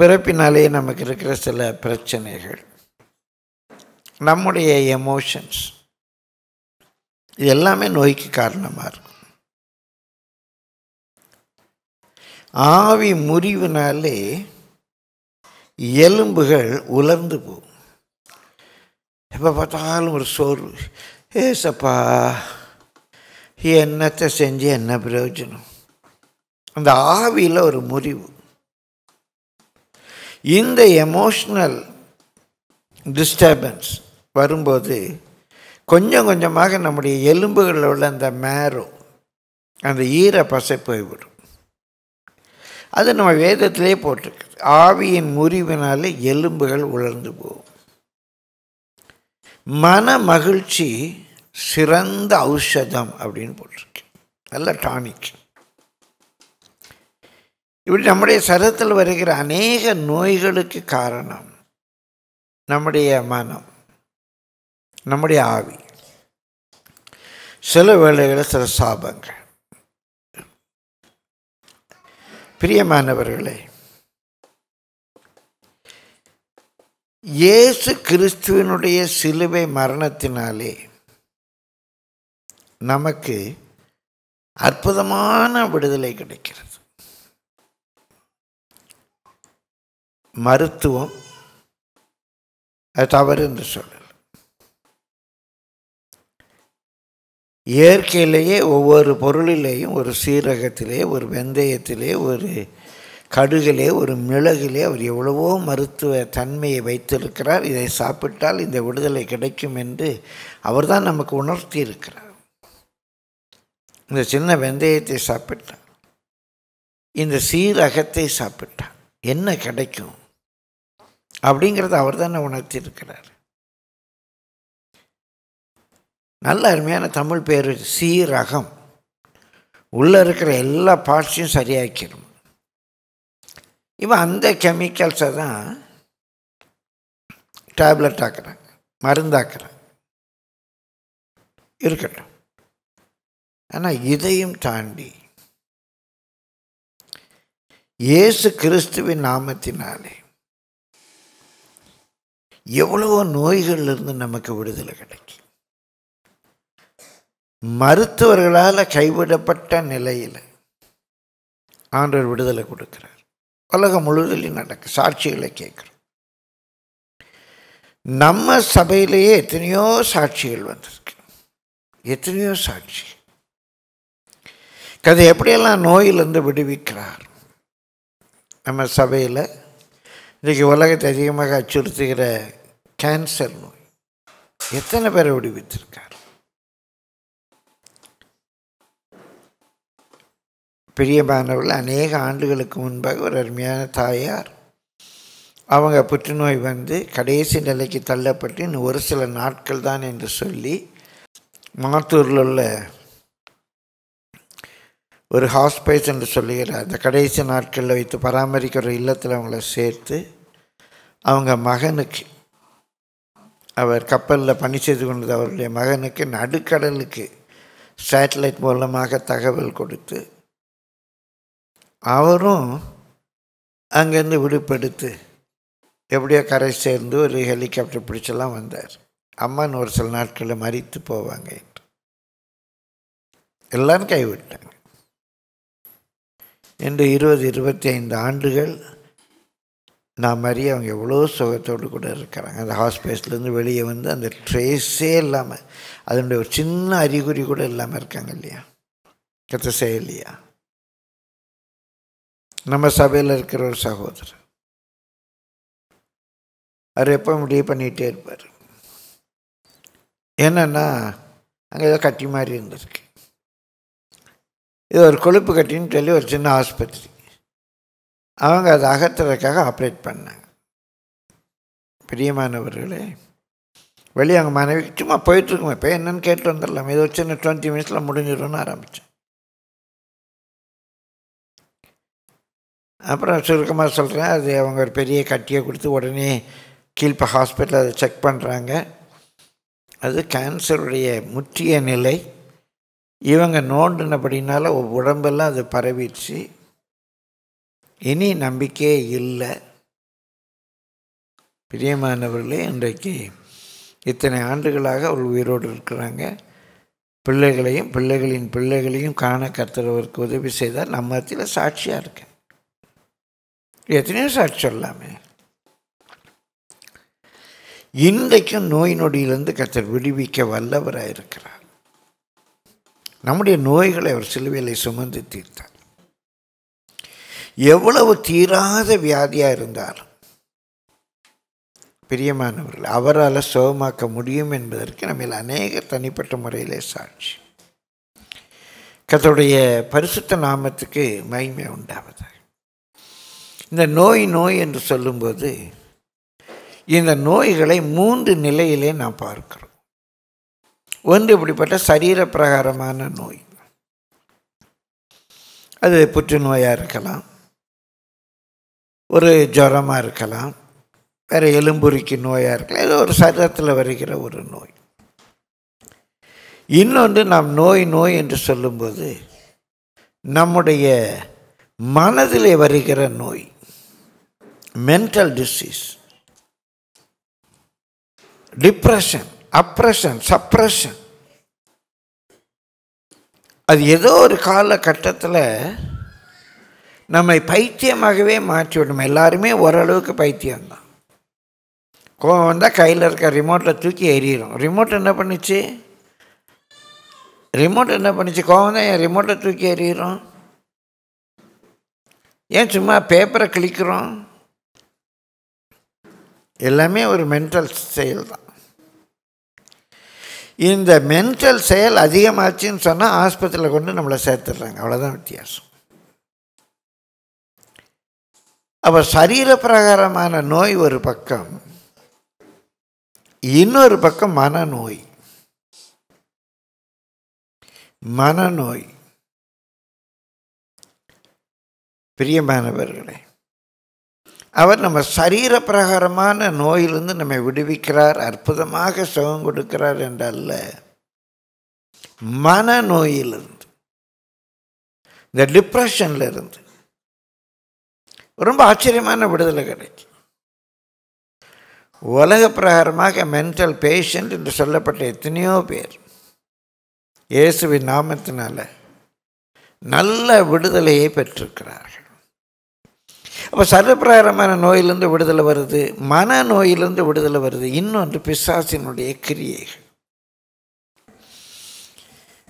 பிறப்பினாலே நமக்கு இருக்கிற சில பிரச்சனைகள் நம்முடைய எமோஷன்ஸ் இது எல்லாமே நோய்க்கு காரணமாக இருக்கும் ஆவி முறிவினாலே எலும்புகள் உலர்ந்து போகும் எப்போ பார்த்தாலும் ஒரு சோர்வு ஏசப்பா என்னத்தை செஞ்சு என்ன பிரயோஜனம் அந்த ஆவியில் ஒரு முறிவு இந்த எமோஷ்னல் டிஸ்டர்பன்ஸ் வரும்போது கொஞ்சம் கொஞ்சமாக நம்முடைய எலும்புகளில் உள்ள அந்த மேரோ அந்த ஈர பசை போய்விடும் அது நம்ம வேதத்திலே போட்டிருக்கு ஆவியின் முறிவினாலே எலும்புகள் உலர்ந்து போகும் மன மகிழ்ச்சி சிறந்த ஔஷதம் அப்படின்னு போட்டிருக்கு நல்ல டானிக் இப்படி நம்முடைய சரத்தில் வருகிற அநேக நோய்களுக்கு காரணம் நம்முடைய மனம் நம்முடைய ஆவி சில வேளைகளில் சில சாபங்கள் பிரியமானவர்களே இயேசு கிறிஸ்துவனுடைய சிலுவை மரணத்தினாலே நமக்கு அற்புதமான விடுதலை கிடைக்கிறது மருத்துவம் அது தவறு என்று சொல்லல் இயற்கையிலேயே ஒவ்வொரு பொருளிலேயும் ஒரு சீரகத்திலே ஒரு வெந்தயத்திலே ஒரு கடுகிலே ஒரு மிளகிலே அவர் எவ்வளவோ மருத்துவ தன்மையை வைத்திருக்கிறார் இதை சாப்பிட்டால் இந்த விடுதலை கிடைக்கும் என்று அவர் தான் நமக்கு உணர்த்தி இருக்கிறார் இந்த சின்ன வெந்தயத்தை சாப்பிட்டார் இந்த சீரகத்தை சாப்பிட்டார் என்ன கிடைக்கும் அப்படிங்கிறத அவர் தானே உணர்த்தியிருக்கிறார் நல்ல அருமையான தமிழ் பேர் சீரகம் உள்ளே இருக்கிற எல்லா பார்ட்ஸையும் சரியாக்கிடும் இவன் அந்த கெமிக்கல்ஸை தான் டேப்லெட் ஆக்குறாங்க மருந்தாக்குறாங்க இருக்கட்டும் ஆனால் இதையும் தாண்டி இயேசு கிறிஸ்துவின் நாமத்தினாலே எவ்வளவோ இருந்து நமக்கு விடுதலை கிடைக்கும் மருத்துவர்களால் கைவிடப்பட்ட நிலையில் ஆண்டவர் விடுதலை கொடுக்கிறார் உலகம் முழுதலையும் நடக்கும் சாட்சிகளை கேட்குறோம் நம்ம சபையிலேயே எத்தனையோ சாட்சிகள் வந்திருக்கு எத்தனையோ சாட்சி கதை எப்படியெல்லாம் நோயிலிருந்து விடுவிக்கிறார் நம்ம சபையில் இன்றைக்கி உலகத்தை அதிகமாக அச்சுறுத்துகிற கேன்சர் நோய் எத்தனை பேரை விடுவித்திருக்கார் பிரியமானவர்கள் அநேக ஆண்டுகளுக்கு முன்பாக ஒரு அருமையான தாயார் அவங்க புற்றுநோய் வந்து கடைசி நிலைக்கு தள்ளப்பட்டு இன்னும் ஒரு சில நாட்கள் தான் என்று சொல்லி மாத்தூரில் உள்ள ஒரு ஹாஸ்பைஸ் என்று சொல்லுகிறார் அந்த கடைசி நாட்களில் வைத்து பராமரிக்கிற இல்லத்தில் அவங்கள சேர்த்து அவங்க மகனுக்கு அவர் கப்பலில் பணி செய்து கொண்டது அவருடைய மகனுக்கு நடுக்கடலுக்கு சேட்டலைட் மூலமாக தகவல் கொடுத்து அவரும் அங்கேருந்து விடுபடுத்து எப்படியோ கரை சேர்ந்து ஒரு ஹெலிகாப்டர் பிடிச்செல்லாம் வந்தார் அம்மான்னு ஒரு சில நாட்களில் மறித்து போவாங்க எல்லோரும் கைவிட்டாங்க இன்று இருபது இருபத்தி ஐந்து ஆண்டுகள் நான் மாதிரி அவங்க எவ்வளோ சுகத்தோடு கூட இருக்கிறாங்க அந்த ஹாஸ்பேஸ்லேருந்து வெளியே வந்து அந்த ட்ரேஸே இல்லாமல் அதனுடைய ஒரு சின்ன அறிகுறி கூட இல்லாமல் இருக்காங்க இல்லையா கத்த செய்யலையா நம்ம சபையில் இருக்கிற ஒரு சகோதரர் அவர் எப்போ முடிவு பண்ணிகிட்டே இருப்பார் என்னென்னா அங்கே ஏதோ கட்டி மாதிரி இருந்திருக்கு இது ஒரு கொழுப்பு கட்டின்னு சொல்லி ஒரு சின்ன ஆஸ்பத்திரி அவங்க அதை அகற்றுறதுக்காக ஆப்ரேட் பண்ணாங்க பிரியமானவர்களே வெளியே அவங்க மனைவி சும்மா போயிட்டுருக்கோம் இப்போ என்னன்னு கேட்டு வந்துடலாம் இது ஒரு சின்ன டுவெண்ட்டி மினிட்ஸில் முடிஞ்சிடும்னு ஆரம்பித்தேன் அப்புறம் சுருக்கமாக சொல்கிறேன் அது அவங்க ஒரு பெரிய கட்டியை கொடுத்து உடனே கீழ்ப்ப ஹாஸ்பிட்டலில் அதை செக் பண்ணுறாங்க அது கேன்சருடைய முற்றிய நிலை இவங்க நோண்டினபடினால உடம்பெல்லாம் அது பரவிடுச்சு இனி நம்பிக்கையே இல்லை பிரியமானவர்களே இன்றைக்கு இத்தனை ஆண்டுகளாக அவர் உயிரோடு இருக்கிறாங்க பிள்ளைகளையும் பிள்ளைகளின் பிள்ளைகளையும் காண கத்துறவருக்கு உதவி செய்தால் நம்ம இடத்துல சாட்சியாக இருக்கேன் எத்தனையோ சாட்சி சொல்லாமே இன்றைக்கும் நோய் நொடியிலேருந்து கத்தர் விடுவிக்க வல்லவராக இருக்கிறார் நம்முடைய நோய்களை அவர் சிலுவையிலே சுமந்து தீர்த்தார் எவ்வளவு தீராத வியாதியாக இருந்தாலும் பிரியமானவர்கள் அவரால் சோகமாக்க முடியும் என்பதற்கு நம்ம அநேக தனிப்பட்ட முறையிலே சாட்சி கத்தோடைய பரிசுத்த நாமத்துக்கு மகிமை உண்டாவது இந்த நோய் நோய் என்று சொல்லும்போது இந்த நோய்களை மூன்று நிலையிலே நாம் பார்க்கிறோம் ஒன்று இப்படிப்பட்ட சரீரப்பிரகாரமான நோய் அது புற்றுநோயாக இருக்கலாம் ஒரு ஜுரமாக இருக்கலாம் வேறு எலும்புரிக்கு நோயாக இருக்கலாம் ஏதோ ஒரு சரீரத்தில் வருகிற ஒரு நோய் இன்னொன்று நாம் நோய் நோய் என்று சொல்லும்போது நம்முடைய மனதிலே வருகிற நோய் mental disease depression oppression suppression அது ஏதோ ஒரு காலகட்டத்தில் நம்மை பைத்தியமாகவே மாற்றிவிடும் எல்லாருமே ஓரளவுக்கு பைத்தியம்தான் கோவம் வந்தால் கையில் இருக்க ரிமோட்டில் தூக்கி எறிகிறோம் ரிமோட் என்ன பண்ணிச்சு ரிமோட் என்ன பண்ணிச்சு கோவம் தான் என் ரிமோட்டை தூக்கி எறிகிறோம் ஏன் சும்மா பேப்பரை கிழிக்கிறோம் எல்லாமே ஒரு மென்டல் செயல் தான் இந்த மென்டல் செயல் அதிகமாச்சுன்னு சொன்னால் ஆஸ்பத்திரியில் கொண்டு நம்மளை சேர்த்துடுறாங்க அவ்வளோதான் வித்தியாசம் அப்போ சரீர பிரகாரமான நோய் ஒரு பக்கம் இன்னொரு பக்கம் மனநோய் மனநோய் பிரியமானவர்களே அவர் நம்ம சரீர பிரகாரமான நோயிலிருந்து நம்மை விடுவிக்கிறார் அற்புதமாக சுகம் கொடுக்கிறார் என்றல்ல மனநோயிலிருந்து இந்த டிப்ரெஷனில் இருந்து ரொம்ப ஆச்சரியமான விடுதலை கிடைக்கும் உலக பிரகாரமாக மென்டல் பேஷண்ட் என்று சொல்லப்பட்ட எத்தனையோ பேர் இயேசுவின் நாமத்தினால் நல்ல விடுதலையை பெற்றிருக்கிறார் அப்போ சர்வப்பிரகாரமான நோயிலேருந்து விடுதலை வருது மன நோயிலேருந்து விடுதலை வருது இன்னொன்று பிசாசினுடைய கிரியைகள்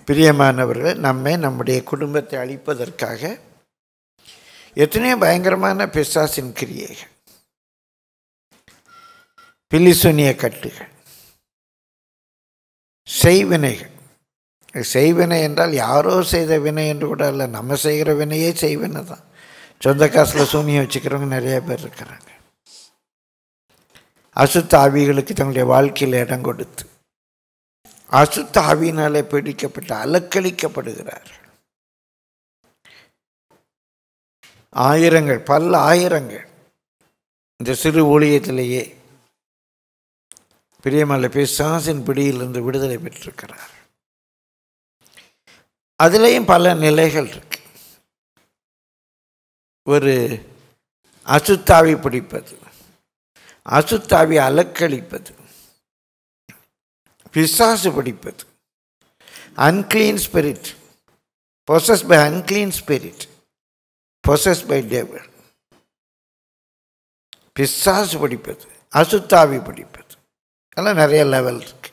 பிரியமானவர்கள் நம்மை நம்முடைய குடும்பத்தை அழிப்பதற்காக எத்தனையோ பயங்கரமான பிசாசின் கிரியைகள் பிலிசுனிய கட்டுகள் செய்வினைகள் செய்வினை என்றால் யாரோ செய்த வினை என்று கூட இல்லை நம்ம செய்கிற வினையே செய்வினை தான் சொந்த காசில் சூனியம் வச்சுக்கிறவங்க நிறைய பேர் இருக்கிறாங்க அசுத்த ஆவிகளுக்கு தங்களுடைய வாழ்க்கையில் இடம் கொடுத்து அசுத்த ஆவியினாலே பிடிக்கப்பட்டு அலக்களிக்கப்படுகிறார்கள் ஆயிரங்கள் பல ஆயிரங்கள் இந்த சிறு ஊழியத்திலேயே பிரியமலை பிசாசின் பிடியிலிருந்து விடுதலை பெற்றிருக்கிறார் அதுலேயும் பல நிலைகள் இருக்கு ஒரு அசுத்தாவை பிடிப்பது அசுத்தாவை அலக்களிப்பது பிசாசு பிடிப்பது unclean spirit possess by unclean spirit possess by devil பிசாசு பிடிப்பது அசுத்தாவி பிடிப்பது அதெல்லாம் நிறைய லெவல் இருக்கு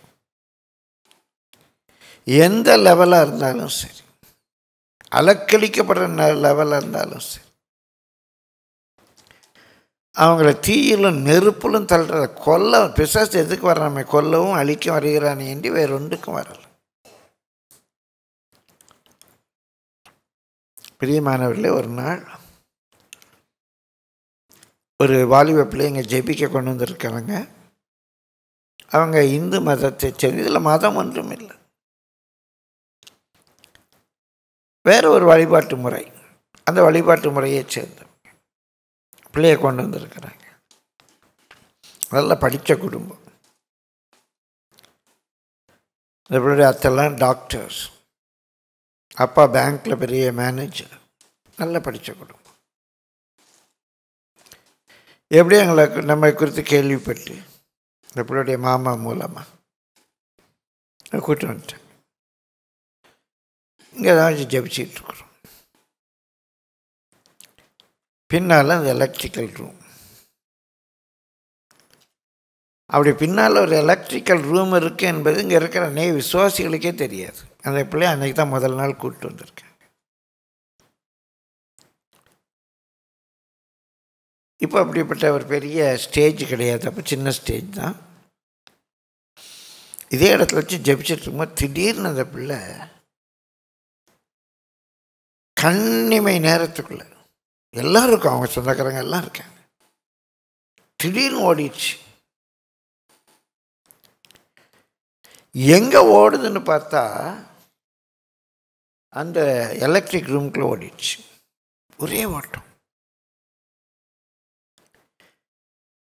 எந்த லெவலாக இருந்தாலும் சரி அலக்களிக்கப்படுற லெவலாக இருந்தாலும் சரி அவங்கள தீயிலும் நெருப்பிலும் தள்ளுறத கொல்ல பிசாசு எதுக்கு நம்ம கொல்லவும் அழிக்க வருகிறானே என்று வேறு ஒன்றுக்கும் வரலை பிரியமானவர்களே ஒரு நாள் ஒரு வாலிப பிள்ளைங்க ஜெபிக்க கொண்டு வந்திருக்கிறாங்க அவங்க இந்து மதத்தை சரி இதில் மதம் ஒன்றும் இல்லை வேறு ஒரு வழிபாட்டு முறை அந்த வழிபாட்டு முறையை சேர்ந்து பிள்ளையை கொண்டு வந்திருக்கிறாங்க நல்லா படித்த குடும்பம் எப்படி அத்தெல்லாம் டாக்டர்ஸ் அப்பா பேங்க்கில் பெரிய மேனேஜர் நல்லா படித்த குடும்பம் எப்படி எங்களை நம்ம குறித்து கேள்விப்பட்டு இவருடைய மாமா மூலமாக கூட்டம் வந்துட்டேன் இங்கே தான் ஜபிச்சுட்டு இருக்கிறோம் பின்னால் அது எலக்ட்ரிக்கல் ரூம் அப்படி பின்னால் ஒரு எலக்ட்ரிக்கல் ரூம் இருக்குது என்பது இங்கே இருக்கிற நெய் விசுவாசிகளுக்கே தெரியாது அந்த பிள்ளை அன்றைக்கி தான் முதல் நாள் கூப்பிட்டு வந்திருக்காங்க இப்போ அப்படிப்பட்ட ஒரு பெரிய ஸ்டேஜ் கிடையாது அப்போ சின்ன ஸ்டேஜ் தான் இதே இடத்துல வச்சு ஜபிச்சிட்டு இருக்கும்போது திடீர்னு அந்த பிள்ளை கண்ணிமை நேரத்துக்குள்ளே எல்லாம் இருக்கும் அவங்க சொந்தக்காரங்க எல்லாம் இருக்காங்க திடீர்னு ஓடிடுச்சு எங்கே ஓடுதுன்னு பார்த்தா அந்த எலக்ட்ரிக் ரூம்குள்ளே ஓடிடுச்சு ஒரே ஓட்டம்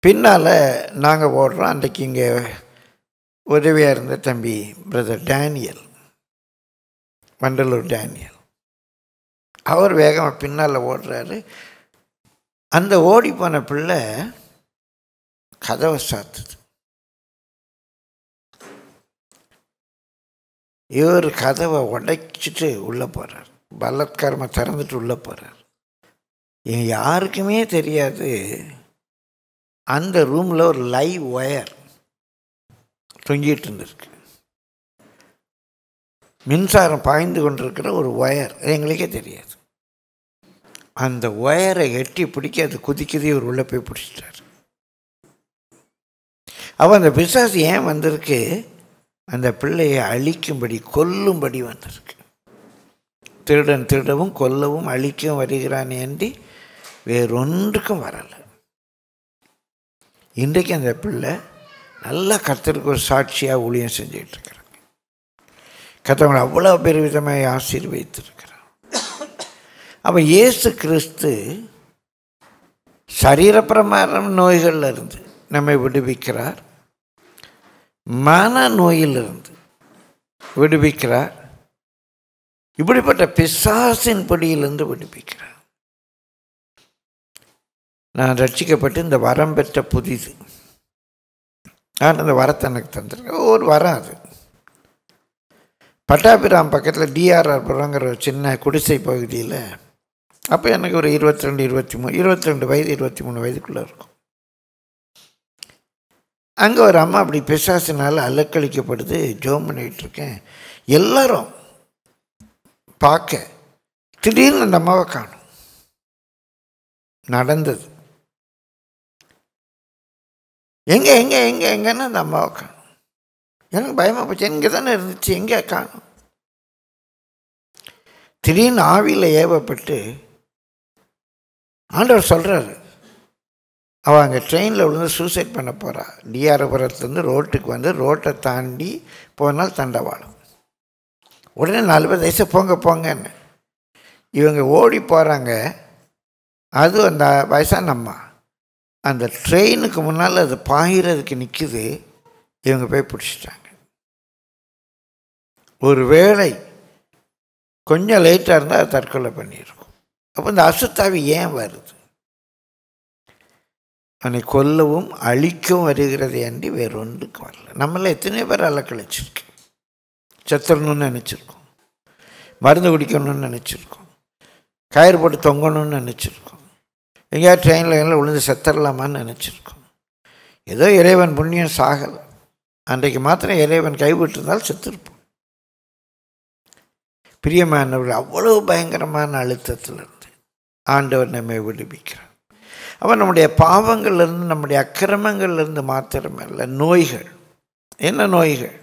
பின்னால் நாங்கள் ஓடுறோம் அன்றைக்கு இங்கே உதவியாக இருந்த தம்பி பிரதர் டேனியல் வண்டலூர் டேனியல் அவர் வேகமாக பின்னால் ஓடுறாரு அந்த ஓடி போன பிள்ளை கதவை சாத்துது இவர் கதவை உடைச்சிட்டு உள்ளே போகிறார் பலத்காரமாக திறந்துட்டு உள்ளே போகிறார் என் யாருக்குமே தெரியாது அந்த ரூமில் ஒரு லைவ் ஒயர் தொங்கிட்டு இருந்திருக்கு மின்சாரம் பாய்ந்து கொண்டிருக்கிற ஒரு ஒயர் எங்களுக்கே தெரியாது அந்த ஒயரை எட்டி பிடிக்க அது குதிக்குது ஒரு உள்ளே போய் பிடிச்சிட்டார் அப்போ அந்த பிசாசு ஏன் வந்திருக்கு அந்த பிள்ளையை அழிக்கும்படி கொல்லும்படி வந்திருக்கு திருடன் திருடவும் கொல்லவும் அழிக்கவும் வருகிறான் ஏண்டி வேறொன்றுக்கும் வரலை இன்றைக்கு அந்த பிள்ளை நல்லா கத்திற்கு ஒரு சாட்சியாக ஊழியம் செஞ்சிட்ருக்கிறாங்க கத்தவங்களை அவ்வளோ பெரிய விதமாக ஆசீர்வதித்திருக்கிறார் அப்போ இயேசு கிறிஸ்து சரீரப்பிரமாரம் நோய்களிலிருந்து நம்மை விடுவிக்கிறார் மன நோயிலிருந்து விடுவிக்கிறார் இப்படிப்பட்ட பிசாசின் பிடியிலிருந்து விடுவிக்கிறார் நான் ரட்சிக்கப்பட்டு இந்த வரம் பெற்ற புதிது நான் அந்த வரத்தை எனக்கு தந்துருக்கேன் ஒரு வரம் அது பட்டாபிராம் பக்கத்தில் டிஆர்ஆர் புறங்கிற சின்ன குடிசை பகுதியில் அப்போ எனக்கு ஒரு இருபத்தி ரெண்டு இருபத்தி மூணு இருபத்தி ரெண்டு வயது இருபத்தி மூணு வயதுக்குள்ளே இருக்கும் அங்கே ஒரு அம்மா அப்படி பிசாசினால் அலக்களிக்கப்படுது ஜோம் பண்ணிகிட்ருக்கேன் எல்லாரும் பார்க்க திடீர்னு அந்த அம்மாவை காணும் நடந்தது எங்கே எங்கே எங்கே எங்கேன்னு அந்த அம்மாவை காணும் எனக்கு பயமாக போச்சு எங்கே தானே இருந்துச்சு எங்கே காணும் திடீர்னு ஆவியில் ஏவப்பட்டு ஆண்டவர் சொல்கிறாரு அவள் அங்கே ட்ரெயினில் விழுந்து சூசைட் பண்ண போகிறாள் டிஆர்புரத்துலேருந்து ரோட்டுக்கு வந்து ரோட்டை தாண்டி போனால் தண்டவாளம் உடனே நாலு பேர் தயசை போங்க போங்கன்னு இவங்க ஓடி போகிறாங்க அது அந்த வயசான அம்மா அந்த ட்ரெயினுக்கு முன்னால் அது பாயிறதுக்கு நிற்குது இவங்க போய் பிடிச்சிட்டாங்க ஒரு வேளை கொஞ்சம் லேட்டாக இருந்தால் அது தற்கொலை பண்ணியிருக்கும் அப்போ இந்த அசுத்தாவி ஏன் வருது அவனை கொல்லவும் அழிக்கவும் அன்றி அண்டி வேறொன்றுக்கு வரல நம்மளை எத்தனையோ பேர் அலக்கழிச்சிருக்கோம் செத்தரணும்னு நினச்சிருக்கோம் மருந்து குடிக்கணும்னு நினச்சிருக்கோம் கயிறு போட்டு தொங்கணும்னு நினச்சிருக்கோம் எங்கேயாவது ட்ரெயினில் எல்லாம் விழுந்து செத்தரலாமான்னு நினச்சிருக்கோம் ஏதோ இறைவன் புண்ணியம் சாகலை அன்றைக்கு மாத்திரம் இறைவன் கைவிட்டிருந்தால் செத்துருப்போம் பிரியமானவர்கள் அவ்வளோ பயங்கரமான அழுத்தத்தில் ஆண்டவர் நம்மை விடுவிக்கிறார் அவன் நம்முடைய பாவங்கள்லேருந்து நம்முடைய அக்கிரமங்கள்லேருந்து மாத்திரமல்ல நோய்கள் என்ன நோய்கள்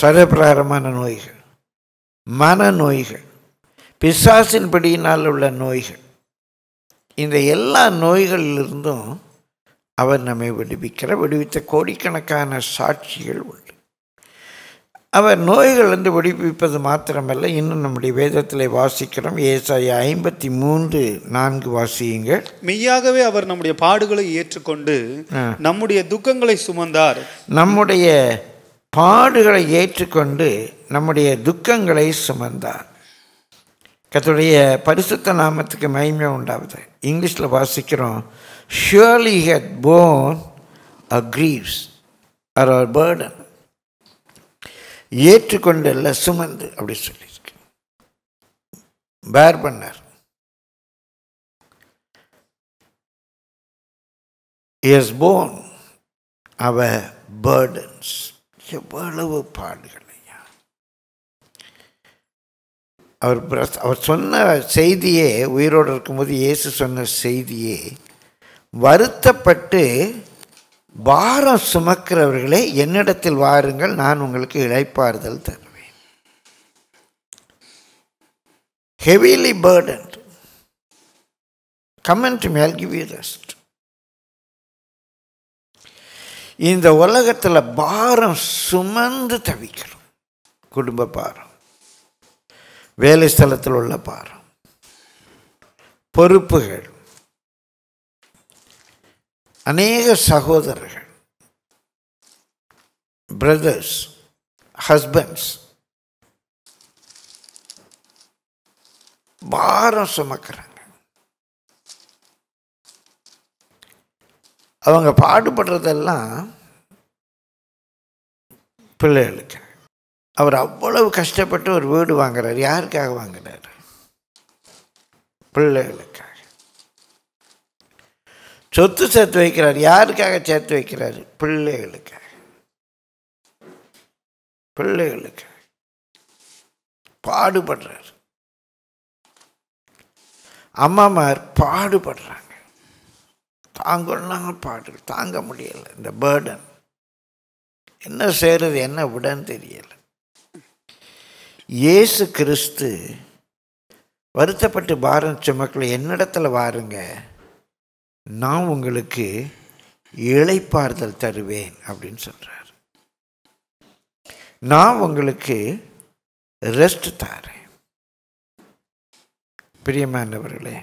சரபிரகாரமான நோய்கள் மன நோய்கள் பிசாசின் படியினால் உள்ள நோய்கள் இந்த எல்லா நோய்களிலிருந்தும் அவர் நம்மை விடுவிக்கிற விடுவித்த கோடிக்கணக்கான சாட்சிகள் உண்டு அவர் நோய்களிலிருந்து விடுவிப்பது மாத்திரமல்ல இன்னும் நம்முடைய வேதத்தில் வாசிக்கிறோம் ஏசாய ஐம்பத்தி மூன்று நான்கு வாசியுங்கள் மெய்யாகவே அவர் நம்முடைய பாடுகளை ஏற்றுக்கொண்டு நம்முடைய துக்கங்களை சுமந்தார் நம்முடைய பாடுகளை ஏற்றுக்கொண்டு நம்முடைய துக்கங்களை சுமந்தார் கத்துடைய பரிசுத்த நாமத்துக்கு மகிமை உண்டாவது இங்கிலீஷில் வாசிக்கிறோம் surely hath borne a griefs or our burden ஏற்றுக்கொண்டல்ல சுமந்து அப்படி சொல்லியிருக்கு பேர் பண்ணார் எஸ் போன் அவ பேர்டன்ஸ் எவ்வளவு பாடுகள் ஐயா அவர் அவர் சொன்ன செய்தியே உயிரோடு இருக்கும்போது இயேசு சொன்ன செய்தியே வருத்தப்பட்டு பாரம் சுமக்கிறவர்களே என்னிடத்தில் வாருங்கள் நான் உங்களுக்கு இழைப்பாறுதல் தருவேன் ஹெவிலி பேர்டன் கமெண்ட் மேல் கிவ் யூ ரெஸ்ட் இந்த உலகத்தில் பாரம் சுமந்து தவிக்கிறோம் குடும்ப பாரம் வேலை ஸ்தலத்தில் உள்ள பாரம் பொறுப்புகள் அநேக சகோதரர்கள் பிரதர்ஸ் ஹஸ்பண்ட்ஸ் பாரம் சுமக்கிறாங்க அவங்க பாடுபடுறதெல்லாம் பிள்ளைகளுக்கு அவர் அவ்வளவு கஷ்டப்பட்டு ஒரு வீடு வாங்குறார் யாருக்காக வாங்குறாரு பிள்ளைகளுக்கு சொத்து சேர்த்து வைக்கிறார் யாருக்காக சேர்த்து வைக்கிறார் பிள்ளைகளுக்காக பிள்ளைகளுக்காக பாடுபடுறார் அம்மாமார் பாடுபடுறாங்க தாங்கலாம் பாடு தாங்க முடியலை இந்த பேர்டன் என்ன செய்கிறது என்ன விடன்னு தெரியலை இயேசு கிறிஸ்து வருத்தப்பட்டு பாரம் சுமக்களை என்னிடத்தில் வாருங்க நான் உங்களுக்கு இழைப்பார்தல் தருவேன் அப்படின்னு சொல்கிறார் நான் உங்களுக்கு ரெஸ்ட் தாரேன் பிரியமானவர்களே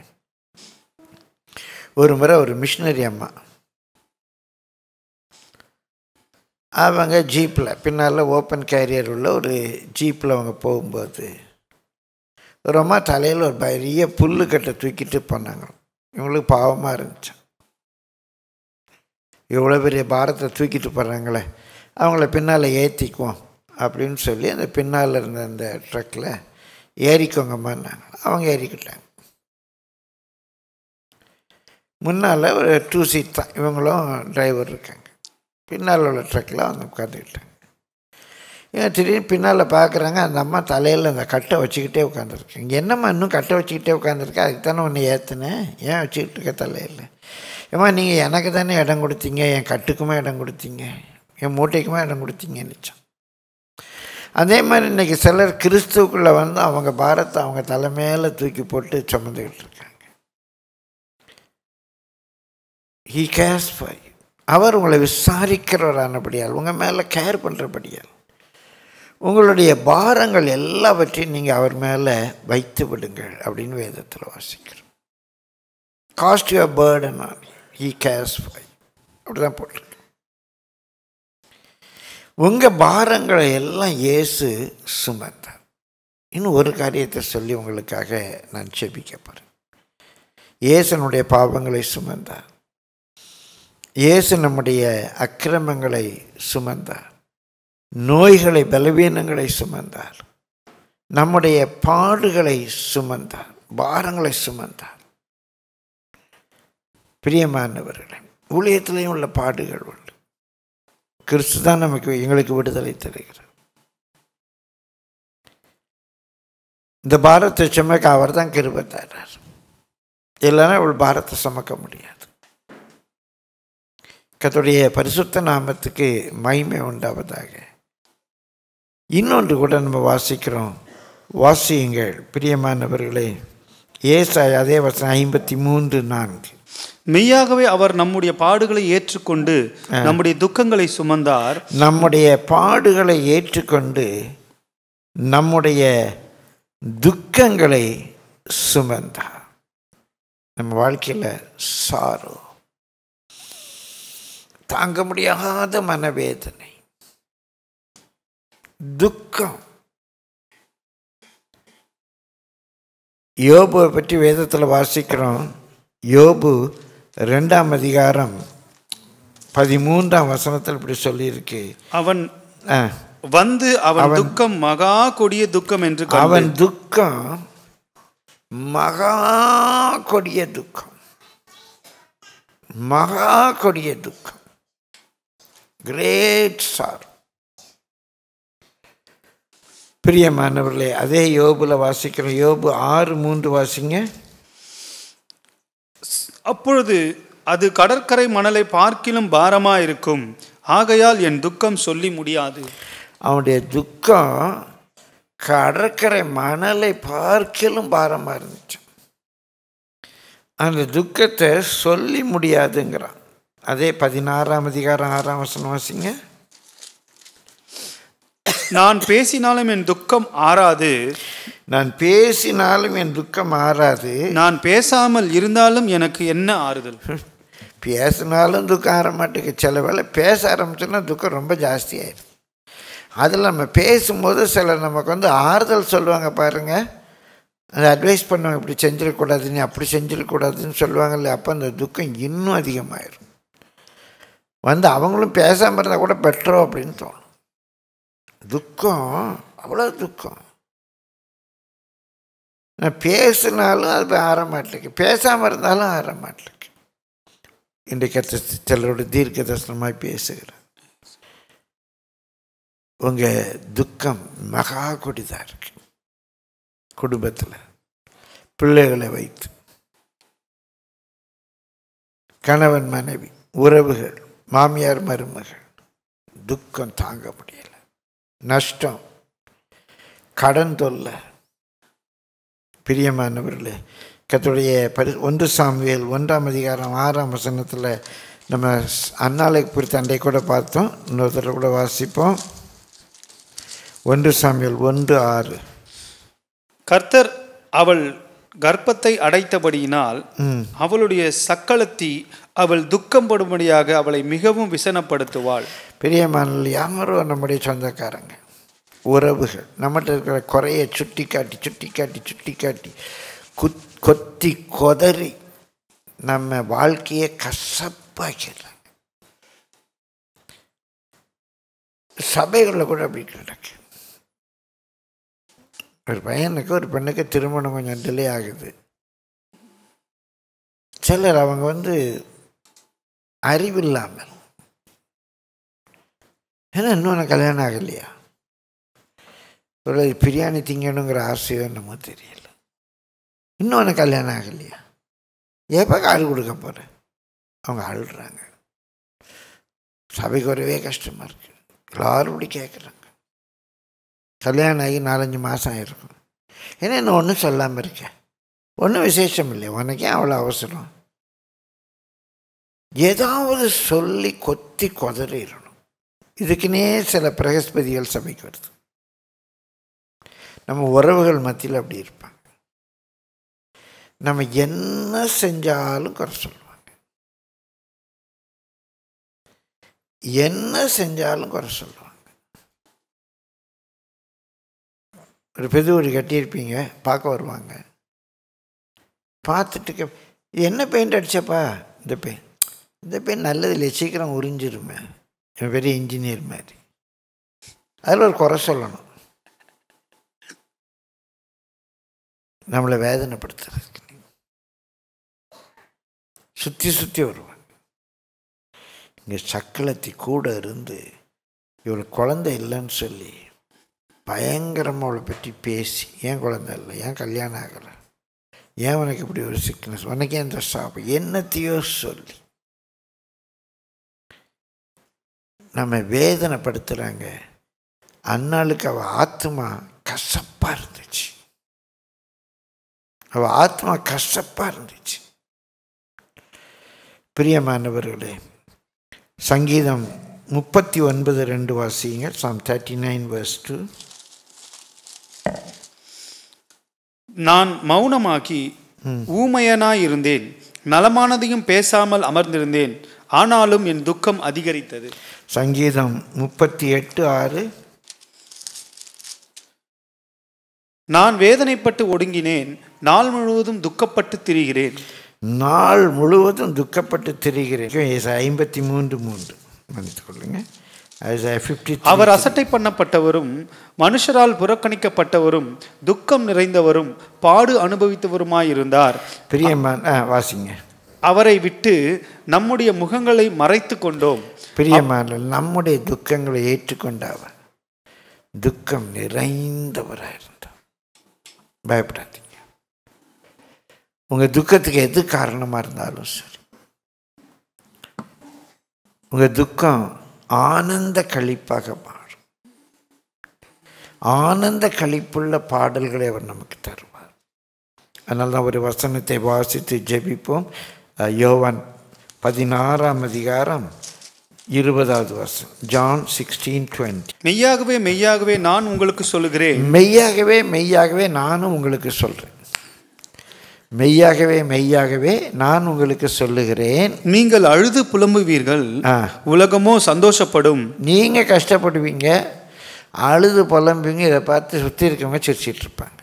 ஒரு முறை ஒரு மிஷினரி அம்மா அவங்க ஜீப்பில் பின்னால் ஓப்பன் கேரியர் உள்ள ஒரு ஜீப்பில் அவங்க போகும்போது ரொம்ப தலையில் ஒரு பெரிய புல்லு கட்டை தூக்கிட்டு போனாங்க இவங்களுக்கு பாவமாக இருந்துச்சு இவ்வளோ பெரிய பாரத்தை தூக்கிட்டு போகிறாங்களே அவங்கள பின்னால் ஏற்றிக்குவோம் அப்படின்னு சொல்லி அந்த பின்னால் இருந்த அந்த ட்ரக்கில் ஏறிக்கோங்கம்மான்னாங்க அவங்க ஏறிக்கிட்டாங்க முன்னால் ஒரு டூ சீட் தான் இவங்களும் டிரைவர் இருக்காங்க பின்னால் உள்ள ட்ரக்கில் அவங்க உட்காந்துக்கிட்டாங்க ஏன் திடீர்னு பின்னால் பார்க்குறாங்க அந்த அம்மா தலையில் அந்த கட்டை வச்சுக்கிட்டே இங்கே என்னம்மா இன்னும் கட்டை வச்சுக்கிட்டே உட்காந்துருக்கா அதுக்கு தானே ஒன்று ஏற்றுனேன் ஏன் வச்சுக்கிட்டு இருக்க தலையில் ஏம்மா நீங்கள் எனக்கு தானே இடம் கொடுத்தீங்க என் கட்டுக்குமே இடம் கொடுத்தீங்க என் மூட்டைக்குமே இடம் கொடுத்தீங்க நிச்சயம் அதே மாதிரி இன்றைக்கி சிலர் கிறிஸ்துவுக்குள்ளே வந்து அவங்க பாரத்தை அவங்க தலைமையில் தூக்கி போட்டு சுமந்துக்கிட்டு இருக்காங்க ஹீ கேர்ஸ் ஃபார் அவர் உங்களை விசாரிக்கிறவரானபடியால் உங்கள் மேலே கேர் பண்ணுறபடியால் உங்களுடைய பாரங்கள் எல்லாவற்றையும் நீங்கள் அவர் மேலே வைத்து விடுங்கள் அப்படின்னு வேதத்தில் வாசிக்கிறோம் காஸ்ட் அ பேர்டன் ஆன் ஈ கேஸ் ஃபை அப்படி தான் போட்டிருக்கு உங்கள் பாரங்களை எல்லாம் இயேசு சுமந்தார் இன்னும் ஒரு காரியத்தை சொல்லி உங்களுக்காக நான் செபிக்க போகிறேன் ஏசனுடைய பாவங்களை சுமந்தார் இயேசு நம்முடைய அக்கிரமங்களை சுமந்தார் நோய்களை பலவீனங்களை சுமந்தார் நம்முடைய பாடுகளை சுமந்தார் பாரங்களை சுமந்தார் பிரியமானவர்களே ஊழியத்திலையும் உள்ள பாடுகள் உண்டு கிறிஸ்து தான் நமக்கு எங்களுக்கு விடுதலை தருகிறார் இந்த பாரத்தை சுமக்க அவர் தான் கிருப தர்றார் இல்லைன்னா அவள் பாரத்தை சுமக்க முடியாது கத்துடைய பரிசுத்த நாமத்துக்கு மகிமை உண்டாவதாக இன்னொன்று கூட நம்ம வாசிக்கிறோம் வாசியுங்கள் பிரியமானவர்களே ஏசாய் அதே வசனம் ஐம்பத்தி மூன்று நான்கு மெய்யாகவே அவர் நம்முடைய பாடுகளை ஏற்றுக்கொண்டு நம்முடைய துக்கங்களை சுமந்தார் நம்முடைய பாடுகளை ஏற்றுக்கொண்டு நம்முடைய துக்கங்களை சுமந்தார் நம்ம வாழ்க்கையில் சாரோ தாங்க முடியாத மனவேதனை துக்கம் யோபுவை பற்றி வேதத்தில் வாசிக்கிறோம் யோபு ரெண்டாம் அதிகாரம் பதிமூன்றாம் வசனத்தில் இப்படி சொல்லியிருக்கு அவன் வந்து அவன் துக்கம் மகா கொடிய துக்கம் என்று அவன் துக்கம் மகா கொடிய துக்கம் மகா கொடிய துக்கம் கிரேட் சார் பிரியமானவர்களே அதே யோபில் வாசிக்கிறோம் யோபு ஆறு மூன்று வாசிங்க அப்பொழுது அது கடற்கரை மணலை பார்க்கிலும் பாரமா இருக்கும் ஆகையால் என் துக்கம் சொல்லி முடியாது அவனுடைய துக்கம் கடற்கரை மணலை பார்க்கிலும் பாரமாக இருந்துச்சு அந்த துக்கத்தை சொல்லி முடியாதுங்கிறான் அதே பதினாறாம் அதிகாரம் ஆறாம் வசனம் வாசிங்க நான் பேசினாலும் என் துக்கம் ஆறாது நான் பேசினாலும் என் துக்கம் ஆறாது நான் பேசாமல் இருந்தாலும் எனக்கு என்ன ஆறுதல் பேசினாலும் துக்கம் ஆற மாட்டேங்க சில வேலை பேச ஆரம்பிச்சோன்னா துக்கம் ரொம்ப ஜாஸ்தியாயிடுது அதில் நம்ம பேசும்போது சில நமக்கு வந்து ஆறுதல் சொல்லுவாங்க பாருங்கள் அது அட்வைஸ் பண்ணுவாங்க இப்படி செஞ்சிடக்கூடாது நீ அப்படி செஞ்சிடக்கூடாதுன்னு சொல்லுவாங்க இல்லை அப்போ அந்த துக்கம் இன்னும் அதிகமாயிடும் வந்து அவங்களும் பேசாமல் இருந்தால் கூட பெட்டரோ அப்படின்னு தோணும் துக்கம் அவ்வளோ துக்கம் நான் பேசினாலும் அது ஆற மாட்டேங்க பேசாமல் இருந்தாலும் ஆற மாட்டேங்க இன்றைக்கு சிலரோட தீர்க்க தர்சனமாக பேசுகிறேன் உங்கள் துக்கம் மகா கொடிதாக இருக்கு குடும்பத்தில் பிள்ளைகளை வைத்து கணவன் மனைவி உறவுகள் மாமியார் மருமகள் துக்கம் தாங்க முடியும் நஷ்டம் கடன் தொல்லை பிரியமானவர்களே கத்துடைய பரி ஒன்று சாமியல் ஒன்றாம் அதிகாரம் ஆறாம் வசனத்தில் நம்ம அன்னாலை குறித்த அண்டை கூட பார்த்தோம் இன்னொருத்தர் கூட வாசிப்போம் ஒன்று சாமியல் ஒன்று ஆறு கர்த்தர் அவள் கர்ப்பத்தை அடைத்தபடியினால் அவளுடைய சக்களத்தி அவள் துக்கம் படும்படியாக அவளை மிகவும் விசனப்படுத்துவாள் பிரியமானல் யாரும் நம்முடைய சொந்தக்காரங்க உறவுகள் நம்மகிட்ட இருக்கிற குறையை சுட்டி காட்டி சுட்டி காட்டி சுட்டி காட்டி குத் கொத்தி கொதறி நம்ம வாழ்க்கையை கசப்பாக்கிறாங்க சபைகளில் கூட அப்படி கிடக்கு ஒரு பையனுக்கு ஒரு பெண்ணுக்கு திருமணம் கொஞ்சம் டிலே ஆகுது சிலர் அவங்க வந்து அறிவு இல்லாமல் ஏன்னா இன்னொன்று கல்யாணம் ஆகலையா ஒரு பிரியாணி திங்கணுங்கிற ஆசையோ என்னமோ தெரியல இன்னொன்று கல்யாணம் ஆகலையா எப்போ கால் கொடுக்க போகிறேன் அவங்க அழுறாங்க சபைக்கு வரவே கஷ்டமாக இருக்குது எல்லோரும் இப்படி கேட்குறாங்க கல்யாணம் ஆகி நாலஞ்சு மாதம் ஆகிருக்கும் ஏன்னா இன்னும் ஒன்றும் சொல்லாமல் இருக்கேன் ஒன்றும் விசேஷம் இல்லை உனக்கே அவ்வளோ அவசரம் ஏதாவது சொல்லி கொத்தி கொதறிடணும் இதுக்குன்னே சில பிரகஸ்பதிகள் சபைக்கு வருது நம்ம உறவுகள் மத்தியில் அப்படி இருப்பாங்க நம்ம என்ன செஞ்சாலும் குறை சொல்லுவாங்க என்ன செஞ்சாலும் குறை சொல்லுவாங்க ஒரு ஒரு கட்டியிருப்பீங்க பார்க்க வருவாங்க பார்த்துட்டு என்ன பெயிண்ட் அடித்தப்பா இந்த பெயிண்ட் இந்த பெண் இல்லை சீக்கிரம் உறிஞ்சிருமே என் பெரிய இன்ஜினியர் மாதிரி அதில் ஒரு குறை சொல்லணும் நம்மளை வேதனைப்படுத்துறதுக்கு சுற்றி சுற்றி வருவாங்க இங்கே சக்களத்தி கூட இருந்து இவள் குழந்தை இல்லைன்னு சொல்லி பயங்கரமாக அவளை பற்றி பேசி ஏன் குழந்தை இல்லை ஏன் கல்யாணம் ஆகலை ஏன் உனக்கு இப்படி ஒரு சிக்னஸ் உனக்கு ஏன் ட்ரெஸ் ஆகும் என்னத்தையோ சொல்லி நம்ம வேதனைப்படுத்துகிறாங்க அன்னாளுக்கு அவள் ஆத்மா கசப்பாக இருந்துச்சு அவள் ஆத்மா கசப்பாக இருந்துச்சு பிரியமானவர்களே சங்கீதம் முப்பத்தி ஒன்பது ரெண்டு வாசிங்க psalm thirty nine verse two நான் மௌனமாக்கி ஊமையனாயிருந்தேன் இருந்தேன் நலமானதையும் பேசாமல் அமர்ந்திருந்தேன் ஆனாலும் என் துக்கம் அதிகரித்தது சங்கீதம் முப்பத்தி எட்டு ஆறு நான் வேதனைப்பட்டு ஒடுங்கினேன் நாள் முழுவதும் துக்கப்பட்டு திரிகிறேன் நாள் முழுவதும் துக்கப்பட்டு திரிகிறேன் ஐம்பத்தி மூன்று மூன்று மன்னித்துக் கொள்ளுங்க அவர் அசட்டை பண்ணப்பட்டவரும் மனுஷரால் புறக்கணிக்கப்பட்டவரும் துக்கம் நிறைந்தவரும் பாடு அனுபவித்தவருமாயிருந்தார் பிரியம்மா வாசிங்க அவரை விட்டு நம்முடைய முகங்களை மறைத்து கொண்டோம் பிரியமான நம்முடைய துக்கங்களை ஏற்றுக்கொண்ட அவர் துக்கம் நிறைந்தவராக இருந்தார் பயப்படாதீங்க உங்கள் துக்கத்துக்கு எது காரணமாக இருந்தாலும் சரி உங்கள் துக்கம் ஆனந்த கழிப்பாக மாறும் ஆனந்த கழிப்புள்ள பாடல்களை அவர் நமக்கு தருவார் அதனால் தான் ஒரு வசனத்தை வாசித்து ஜெபிப்போம் யோவன் பதினாறாம் அதிகாரம் இருபதாவது வருஷம் ஜான் சிக்ஸ்டீன் டுவெண்ட்டி மெய்யாகவே மெய்யாகவே நான் உங்களுக்கு சொல்லுகிறேன் மெய்யாகவே மெய்யாகவே நானும் உங்களுக்கு சொல்கிறேன் மெய்யாகவே மெய்யாகவே நான் உங்களுக்கு சொல்லுகிறேன் நீங்கள் அழுது புலம்புவீர்கள் உலகமோ சந்தோஷப்படும் நீங்கள் கஷ்டப்படுவீங்க அழுது புலம்புவீங்க இதை பார்த்து சுற்றி இருக்கவங்க சிரிச்சிட்ருப்பாங்க இருப்பாங்க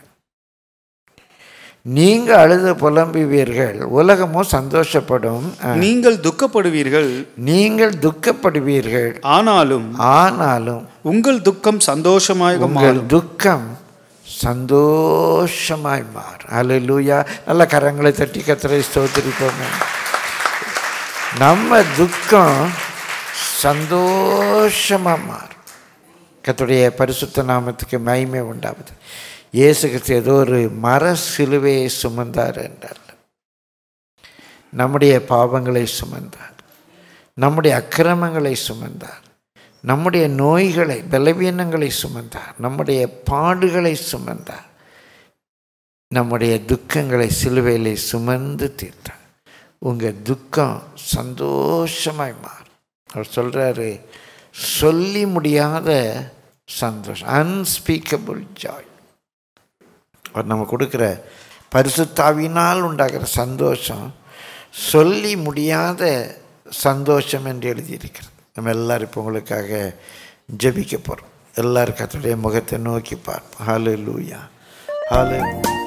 நீங்கள் அழுது புலம்புவீர்கள் உலகமும் சந்தோஷப்படும் நீங்கள் துக்கப்படுவீர்கள் நீங்கள் துக்கப்படுவீர்கள் ஆனாலும் ஆனாலும் உங்கள் துக்கம் சந்தோஷமாக உங்கள் துக்கம் சந்தோஷமாய் மாறும் லூயா நல்ல கரங்களை தட்டி கத்திரை ஸ்தோத்திரிப்போங்க நம்ம துக்கம் சந்தோஷமாக மாறும் கத்துடைய பரிசுத்த நாமத்துக்கு மகிமை உண்டாவது இயேசு கிறிஸ்து ஏதோ ஒரு மர சிலுவையை சுமந்தார் என்றார் நம்முடைய பாவங்களை சுமந்தார் நம்முடைய அக்கிரமங்களை சுமந்தார் நம்முடைய நோய்களை பலவீனங்களை சுமந்தார் நம்முடைய பாடுகளை சுமந்தார் நம்முடைய துக்கங்களை சிலுவையிலே சுமந்து தீர்த்தார் உங்கள் துக்கம் சந்தோஷமாய் மாறும் அவர் சொல்கிறாரு சொல்லி முடியாத சந்தோஷம் அன்ஸ்பீக்கபிள் ஜாய் அவர் நம்ம கொடுக்குற பரிசுத்தாவினால் உண்டாகிற சந்தோஷம் சொல்லி முடியாத சந்தோஷம் என்று எழுதியிருக்கிறது நம்ம எல்லோரும் இப்போ உங்களுக்காக ஜபிக்க போகிறோம் எல்லாருக்கும் அதோடைய முகத்தை நோக்கி பார்ப்போம் ஹலோ லூயா ஹலோ